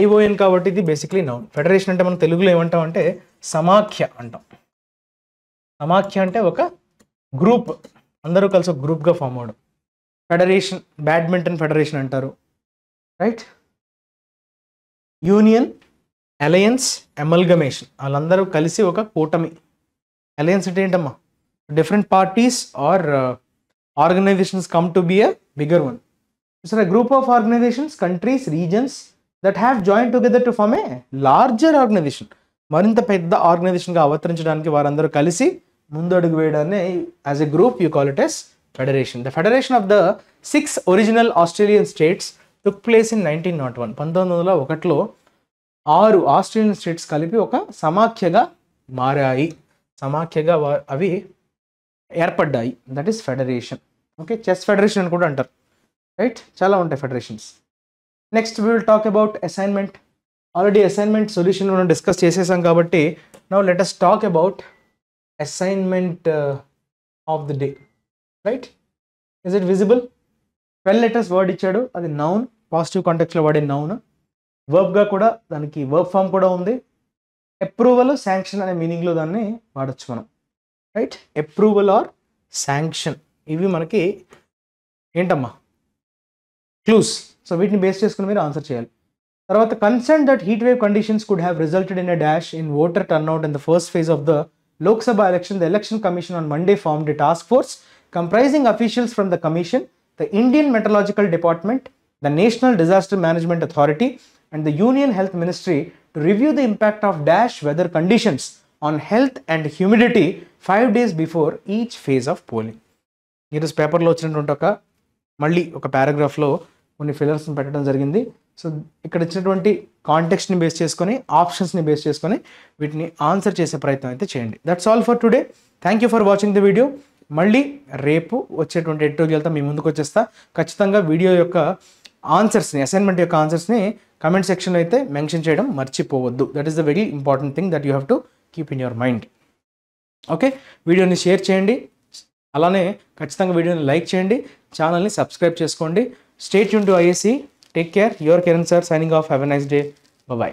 ఐఓఎన్ కాబట్టి ఇది బేసిక్లీ నౌన్ ఫెడరేషన్ అంటే మనం తెలుగులో ఏమంటాం అంటే సమాఖ్య అంటాం సమాఖ్య అంటే ఒక గ్రూప్ అందరూ కలిసి ఒక గ్రూప్గా ఫామ్ అవడం ఫెడరేషన్ బ్యాడ్మింటన్ ఫెడరేషన్ అంటారు రైట్ యూనియన్ అలయన్స్ అమల్గమేషన్ వాళ్ళందరూ కలిసి ఒక కూటమి అలయన్స్ అంటే ఏంటమ్మా different parties or organizations come to be a bigger one sir a group of organizations countries regions that have join together to form a larger organization మరింత పెద్ద ఆర్గనైజేషన్గా అవతరించడానికి వారందరూ కలిసి ముందడుగు వేయడాన్ని as a group you call it as federation the federation of the six original Australian states took place in nineteen naught one పంతొమ్మిది వందల ఒకటిలో ఆరు ఆస్ట్రేలియన్ స్టేట్స్ కలిపి ఒక సమాఖ్యగా మారాయి సమాఖ్యగా అవి ఏర్పడ్డాయి that is federation okay chess federation అని కూడా అంటారు రైట్ చాలా ఉంటాయి federations next we will talk about assignment already assignment solution మనం డిస్కస్ చేసేసాం కాబట్టి now let us talk about assignment of the day right is it visible twelve letters word ఇచ్చాడు అది నౌన్ పాజిటివ్ కాంటాక్ట్స్లో వాడే నౌన్ వర్బ్గా కూడా దానికి వర్బ్ ఫామ్ కూడా ఉంది అప్రూవల్ శాంక్షన్ అనే మీనింగ్లో దాన్ని వాడచ్చు మనం రైట్ అప్రూవల్ ఆర్ శాంక్షన్ ఇవి మనకి ఏంటమ్మా క్లూస్ సో వీటిని బేస్ చేసుకుని మీరు ఆన్సర్ చేయాలి తర్వాత concern that heat wave conditions could have resulted in a dash in voter out in the first phase of the Lok Sabha election the election commission on Monday form a task force comprising officials from the commission the Indian meteorological department the national disaster management authority and the union health ministry to review the impact of dash weather conditions on health and humidity five days before each phase of polling ఈరోజు పేపర్లో వచ్చినటువంటి ఒక మళ్ళీ ఒక పారాగ్రాఫ్లో కొన్ని ఫిలర్స్ని పెట్టడం జరిగింది సో ఇక్కడ ఇచ్చినటువంటి కాంటెక్స్ట్ని బేస్ చేసుకొని ఆప్షన్స్ని బేస్ చేసుకొని వీటిని ఆన్సర్ చేసే ప్రయత్నం అయితే చేయండి that's all for today thank you for watching the video మళ్ళీ రేపు వచ్చేటువంటి ఎడిటోరియల్తో మీ ముందుకు వచ్చేస్తా ఖచ్చితంగా వీడియో యొక్క ఆన్సర్స్ని అసైన్మెంట్ యొక్క ఆన్సర్స్ని కమెంట్ సెక్షన్ అయితే మెన్షన్ చేయడం మర్చిపోవద్దు that is the very important thing that you have to keep in your mind okay వీడియోని షేర్ చేయండి అలానే ఖచ్చితంగా వీడియోని లైక్ చేయండి ఛానల్ని సబ్స్క్రైబ్ చేసుకోండి స్టేట్ యూన్ to IAC take care your Kiran sir signing off have a nice day bye